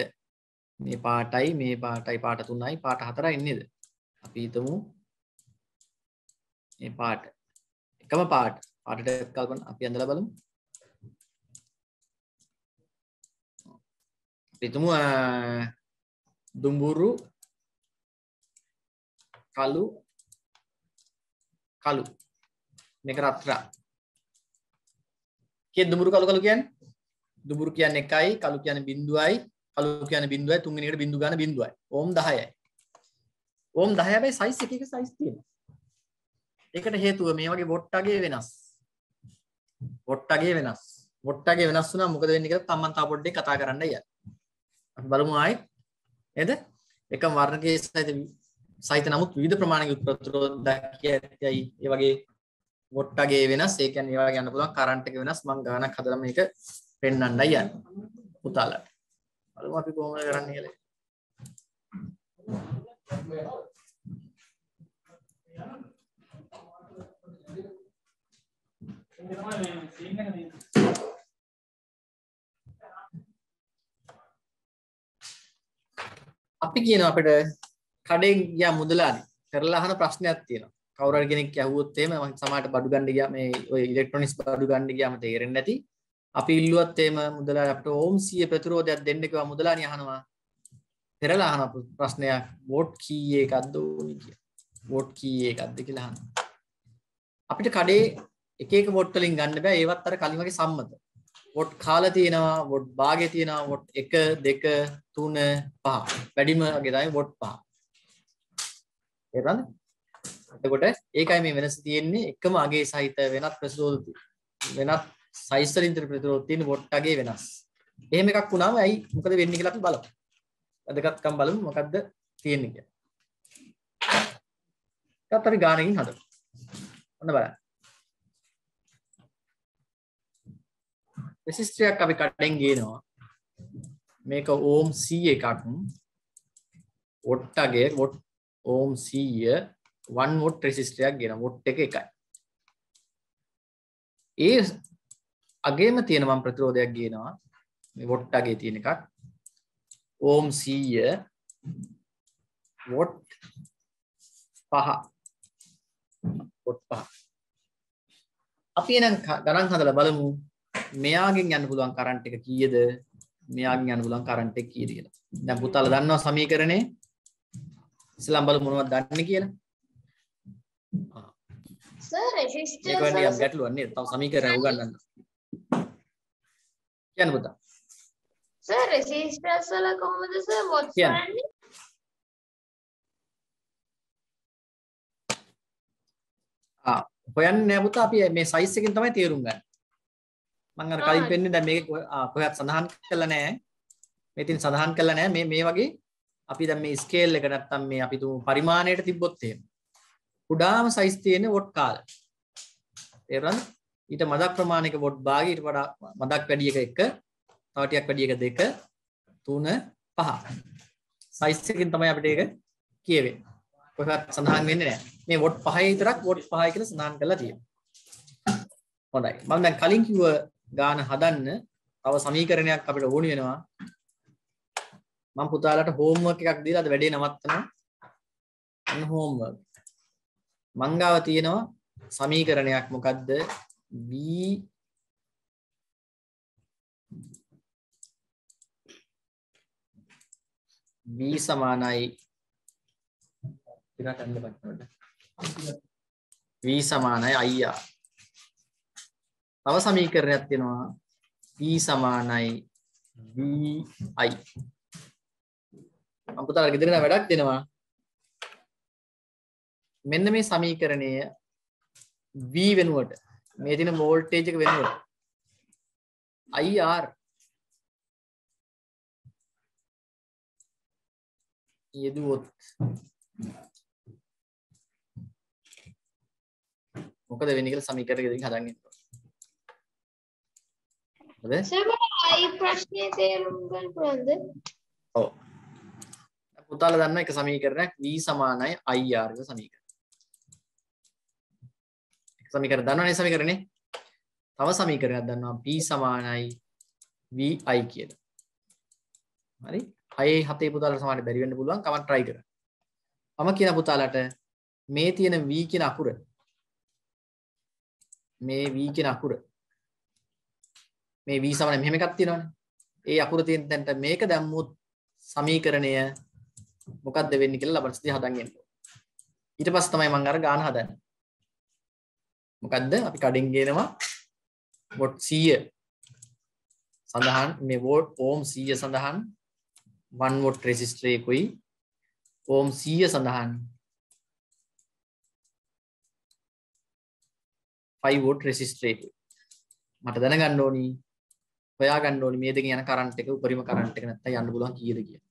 මේ පාටයි මේ පාටයි පාට තුනයි පාට හතරයි නේද අපි හිතමු මේ පාට එකම පාට පාටට කල්පන අපි ඇඳලා බලමු පිතුම දුම්බුරු කලු කලු මේක රත්රා කිය දුම්බුරු කලු කලු කියන්නේ දුබුරු කියන්න එකයි කළු කියන බිඳුවයි කළු කියන බිඳුවයි තුන්ගෙනකට බිඳු ගන්න බිඳුවයි ඕම් දහයයි ඕම් දහයබයි සයිස් එක සයිස් තියෙන එකට හේතුව මේ වගේ බොට්ටගේ වෙනස් බොට්ටගේ වෙනස් බොට්ටගේ වෙනස් වුණා මොකද වෙන්නේ කියලා තමන් තා පොඩ්ඩේ කතා කරන්න යන්න අපි බලමු ආයි නේද එකම වර්ණකයේ සහිත සහිත නමුත් විවිධ ප්‍රමාණයක උත්ප්‍රතිරෝධකයේ ඇයි ඒ වගේ බොට්ටගේ වෙනස් ඒ කියන්නේ ඒවා ගන්න පුළුවන් කරන්ට් එක වෙනස් මම ගණනක් හදලා මේක පෙන්වන්නයි යන්නේ පුතාලට. බලමු අපි කොහොමද කරන්නේ කියලා. අපි කියනවා අපිට කඩෙන් ගියා මුදලානේ කරලා අහන ප්‍රශ්නයක් තියෙනවා. කවුරු හරි කෙනෙක් ඇහුවොත් එහෙම මම සමහරට බඩු ගන්න ගියා මේ ඔය ඉලෙක්ට්‍රොනික්ස් බඩු ගන්න ගියාම තේරෙන්නේ නැති අපි ඉල්ලුවත් එම මුදලා අපට ඕම් සිය ප්‍රතිරෝධයක් දෙන්න කිව්වා මුදලා අහනවා පෙරලා අහන ප්‍රශ්නයක් වෝට් කීයේ එකක්ද ඕනි කිය. වෝට් කීයේ එකක්ද කියලා අහනවා. අපිට කඩේ එක එක වෝට් වලින් ගන්න බෑ ඒවත් අර කලින් වගේ සම්මත. වෝට් කාලා තියෙනවා, වෝට් භාගය තියෙනවා, වෝට් 1 2 3 5. වැඩිම වගේ තමයි වෝට් 5. තේරුණාද? එතකොට ඒකයි මේ වෙනස තියෙන්නේ එකම අගේ සහිත වෙනත් ප්‍රතිරෝධ වෙනත් සයිස් වලින් තියෙන ප්‍රතිරෝධ තියෙන වොට්ටගේ වෙනස්. එහෙම එකක් වුණාම ඇයි මොකද වෙන්නේ කියලා අපි බලමු. වැඩගත්කම් බලමු මොකද්ද තියෙන්නේ කියලා. ඒකත් අපි ගානකින් හදමු. ඔන්න බලන්න. රෙසිස්ටරයක් අපි කඩෙන් ගේනවා. මේක ඕම් 100 එකක්. වොට්ටගේ වොට් ඕම් 100 1 වොට් රෙසිස්ටරයක් ගේනවා. වොට් එක එකයි. ඒ අගේම තියෙනවම් ප්‍රතිරෝධයක් ගේනවා වොට් අගේ තියෙන එකක් ඕම් සීය වොට් පහ වොට් පහ අපි එනම් ගණන් හදලා බලමු මෙයාගෙන් යන්න පුළුවන් කරන්ට් එක කීයද මෙයාගෙන් යන්න පුළුවන් කරන්ට් එක කීයද කියලා දැන් පුතාලා දන්නවා සමීකරණේ ඉස්ලාම් බලමු මොනවද දන්නේ කියලා සර් රෙසිස්ටර් ගැටලුවක් නේද තව සමීකරණ උගන්වන්න කියන්න පුතා. සර් රෙසිස්ටන්ස් වල කොහොමද සර් වොට්ස් කරන්නේ? ආ හොයන්නේ නෑ පුතා අපි මේ සයිස් එකෙන් තමයි තේරුම් ගන්න. මම අර කලින් පෙන්නේ දැන් මේක කොහොමද සඳහන් කළා නෑ. මේ තින් සඳහන් කළා නෑ මේ මේ වගේ අපි දැන් මේ ස්කේල් එක නැත්තම් මේ අපි තුමු පරිමාණයට තිබ්බොත් එහෙම. කුඩාම සයිස් තියෙන වොට් කාල. තේරුණාද? ඊට මදක් ප්‍රමාණයක වොඩ් භාගය ඊට වඩා මදක් වැඩි එක 1 තව ටිකක් වැඩි එක 2 3 5 සයිස් එකකින් තමයි අපිට ඒක කියවෙන්නේ කොහෙවත් සඳහන් වෙන්නේ නැහැ මේ වොඩ් 5 විතරක් වොඩ් 5 කියලා සඳහන් කරලා තියෙනවා හොඳයි මම දැන් කලින් කිව්ව ගාන හදන්න තව සමීකරණයක් අපිට ඕනි වෙනවා මම පුතාලට හෝම්වර්ක් එකක් දීලා අද වැඩේ නවත්තනවා. අන්න හෝම්වර්ක්. මංගාව තියෙනවා සමීකරණයක් මොකද්ද? wie v සමානයි ටිකක් අන්න බලන්න v සමානයි IR තව සමීකරණයක් තියෙනවා p සමානයි vi මම පුතාලා ගෙදර යන වැඩක් දෙනවා මෙන්න මේ සමීකරණය v වෙනුවට මේ තියෙන වෝල්ටේජ් එක වෙනුවට IR යෙදුවොත් මොකද වෙන්නේ කියලා සමීකරණය ගෙදින් හදන්න ඉන්නවා. හරිද? සමහර අය ප්‍රශ්නේ තේරුම් ගන්න පුළුවන්ද? ඔව්. පුතාලා දන්න එක සමීකරණයක් V සමානයි IR සමීකරණය. සමීකරණ දන්නවනේ සමීකරණේ. තව සමීකරණයක් දන්නවා p සමානයි vi කියලා. හරි? අයේ හතේ පුතාලට සමානයි බැරි වෙන්න පුළුවන්. කමක් try කරන්න. මම කියන පුතාලට මේ තියෙන v කියන අකුර මේ v කියන අකුර මේ v සමාන මෙහෙම එකක් තියෙනවනේ. ඒ අකුර තියෙන තැනට මේක දැම්මුත් සමීකරණය මොකක්ද වෙන්නේ කියලා ලබන සතිය හදන් එන්න. ඊට පස්සේ තමයි මම අර ගාන හදන්නේ. මොකක්ද අපි කඩින් ගෙනවා වොට් සීය සඳහන් මේ වෝට් ඕම් සීය සඳහන් වන් වොට් රෙසිස්ට්‍රයකුයි ඕම් සීය සඳහන් ෆයිවෝට් රෙසිස්ට්‍රේකුයි මට දැනගන්න ඕනි හොයා ගන්න ඕනි මේ දෙක යන කරන්ට් එක උපරිම කරන්ට් එක නැත්තම් යන්න පුළුවන් කීයද කියලා.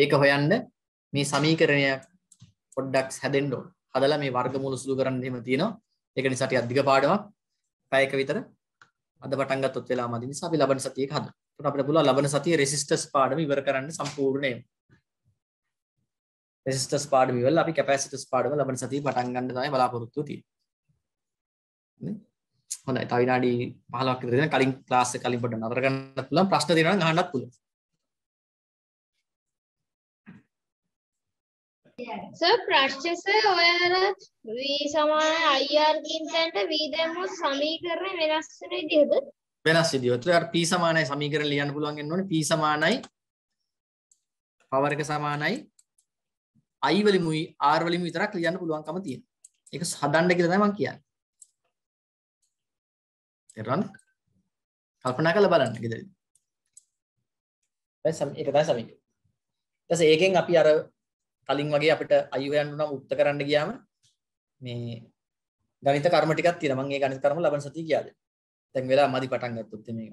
ඒක හොයන්න මේ සමීකරණයක් පොඩ්ඩක් හැදෙන්න ඕන. හදලා මේ වර්ගමූල සුළු කරන්න එහෙම තියෙනවා. ඒක නිසා ටිකක් දිග පාඩමක් පැයක විතර අද පටන් ගත්තොත් වෙලා මදි නිසා අපි ලබන සතියේ හදමු. එතකොට අපිට පුළුවන් ලබන සතියේ resistors පාඩම ඉවර කරන්න සම්පූර්ණයෙන්. resistors පාඩම ඉවරලා අපි capacitors පාඩම ලබන සතියේ පටන් ගන්න තමයි බලාපොරොත්තු තියෙන්නේ. හොඳයි. තව විනාඩි 15ක් විතර දෙන කලින් ක්ලාස් එක කලින් පොඩ්ඩක් නතර කරන්න පුළුවන්. ප්‍රශ්න තියෙනවා නම් අහන්නත් පුළුවන්. සර් ප්‍රශ්නස ඔය අර v සමාන ir කියන තැනට v දැම්මොත් සමීකරණය වෙනස් වෙන විදිහද වෙනස් විදිහ. ඒතර p සමානයි සමීකරණ ලියන්න පුළුවන් වෙන්න ඕනේ p සමානයි power එක සමානයි i වලිමුයි r වලිමු විතරක් ලියන්න පුළුවන්කම තියෙනවා. ඒක හදන්න කියලා තමයි මම කියන්නේ. එරන් කල්පනා කරලා බලන්න ඉතින්. දැන් ඒක තමයි සමීකරණය. ඊට පස්සේ ඒකෙන් අපි අර කලින් වගේ අපිට අයු යන්න නම් උත්තර කරන්න ගියාම මේ ගණිත කර්ම ටිකක් තියෙනවා. මම ඒ ගණිත කර්ම ලබන සතිය කියලා දෙන්න. දැන් වෙලා මදි පටන් ගත්තොත් මේක.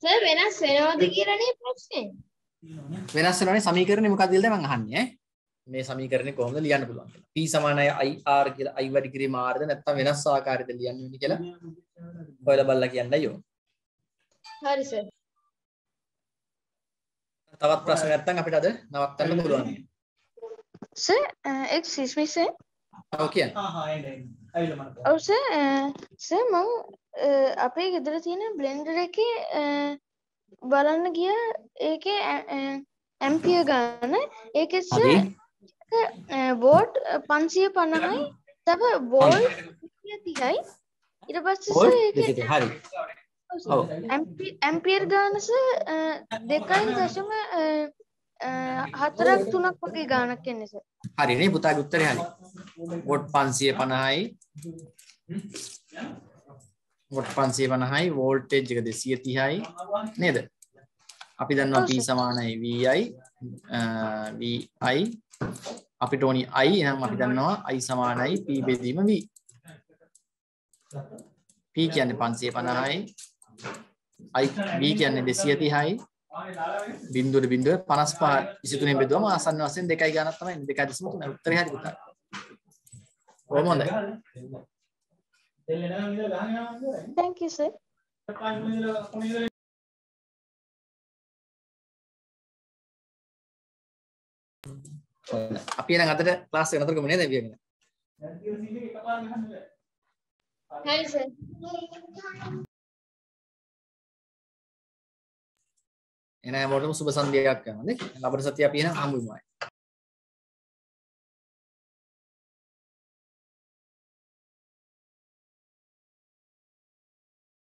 සර් වෙනස් වෙනවද කියලානේ ප්‍රශ්නේ. වෙනස් වෙනවනේ සමීකරණේ මොකක්ද කියලා මම අහන්නේ ඈ. මේ සමීකරණය කොහොමද ලියන්න පුළුවන් කියලා. p සමානයි ir කියලා i වැඩි කිරීම r ද නැත්නම් වෙනස් ආකාරයකින් ලියන්න වෙන්නේ කියලා හොයලා බලලා කියන්නයි ඕන. හරි සර්. තවත් ප්‍රශ්න නැත්නම් අපිට අද නවත්තන්න පුළුවන්. Sir excuse me sir. ඔව් කියන්න. හා හා එන්න එන්න. ඇවිල්ලා මම. ඔව් සර් සර් uh, මම uh, අපේ ගෙදර තියෙන බ්ලෙන්ඩර් එකේ uh, බලන්න ගිය ඒකේ ඇම්පිය ගන්න ඒකෙ සර් වෝට් 550යි තව වෝල්ට් 30යි ඊට පස්සේ සර් ඒකේ හරි ඇම්පිර් ගානස දෙකයි දශම හතරක් තුනක් වගේ ගානක් කෙන්නෙස හරිනේ පුතා ගුත්තර හනි ගොඩ් පන්සිය පණහයි ගොඩ් පන්සිය පණහයි වෝල්ටේජ් එක දෙසිය තිහයි නේද අපි දන්නවා පී සමානයි වයි වයි අපි ටෝනි අයි එනම් අපි දන්නවා අයි සමානයි පී බෙදීම වී පී කියන්නේ පන්සිය පණහයි අයි B කියන්නේ දෙසිය තිහයි බින්දුවට බින්දුව පනස් පහ විසිතුනෙන් බෙදුවම ආසන්න වශයෙන් දෙකයි ගණන් තමයි දෙකයි දශම තුන උත්තරේ හරි පුතා. කොහොම හොඳයි. Thank you sir. අපි එහෙනම් අදට ක්ලාස් එක නතර කරමු නේද වියගෙන. Thank you sir. Hi sir. එන හැමෝටම සුබ සන්ධ්‍යාවක් කරනවා නේ. ලබන සතිය අපි එහෙනම් හම්බුමයි.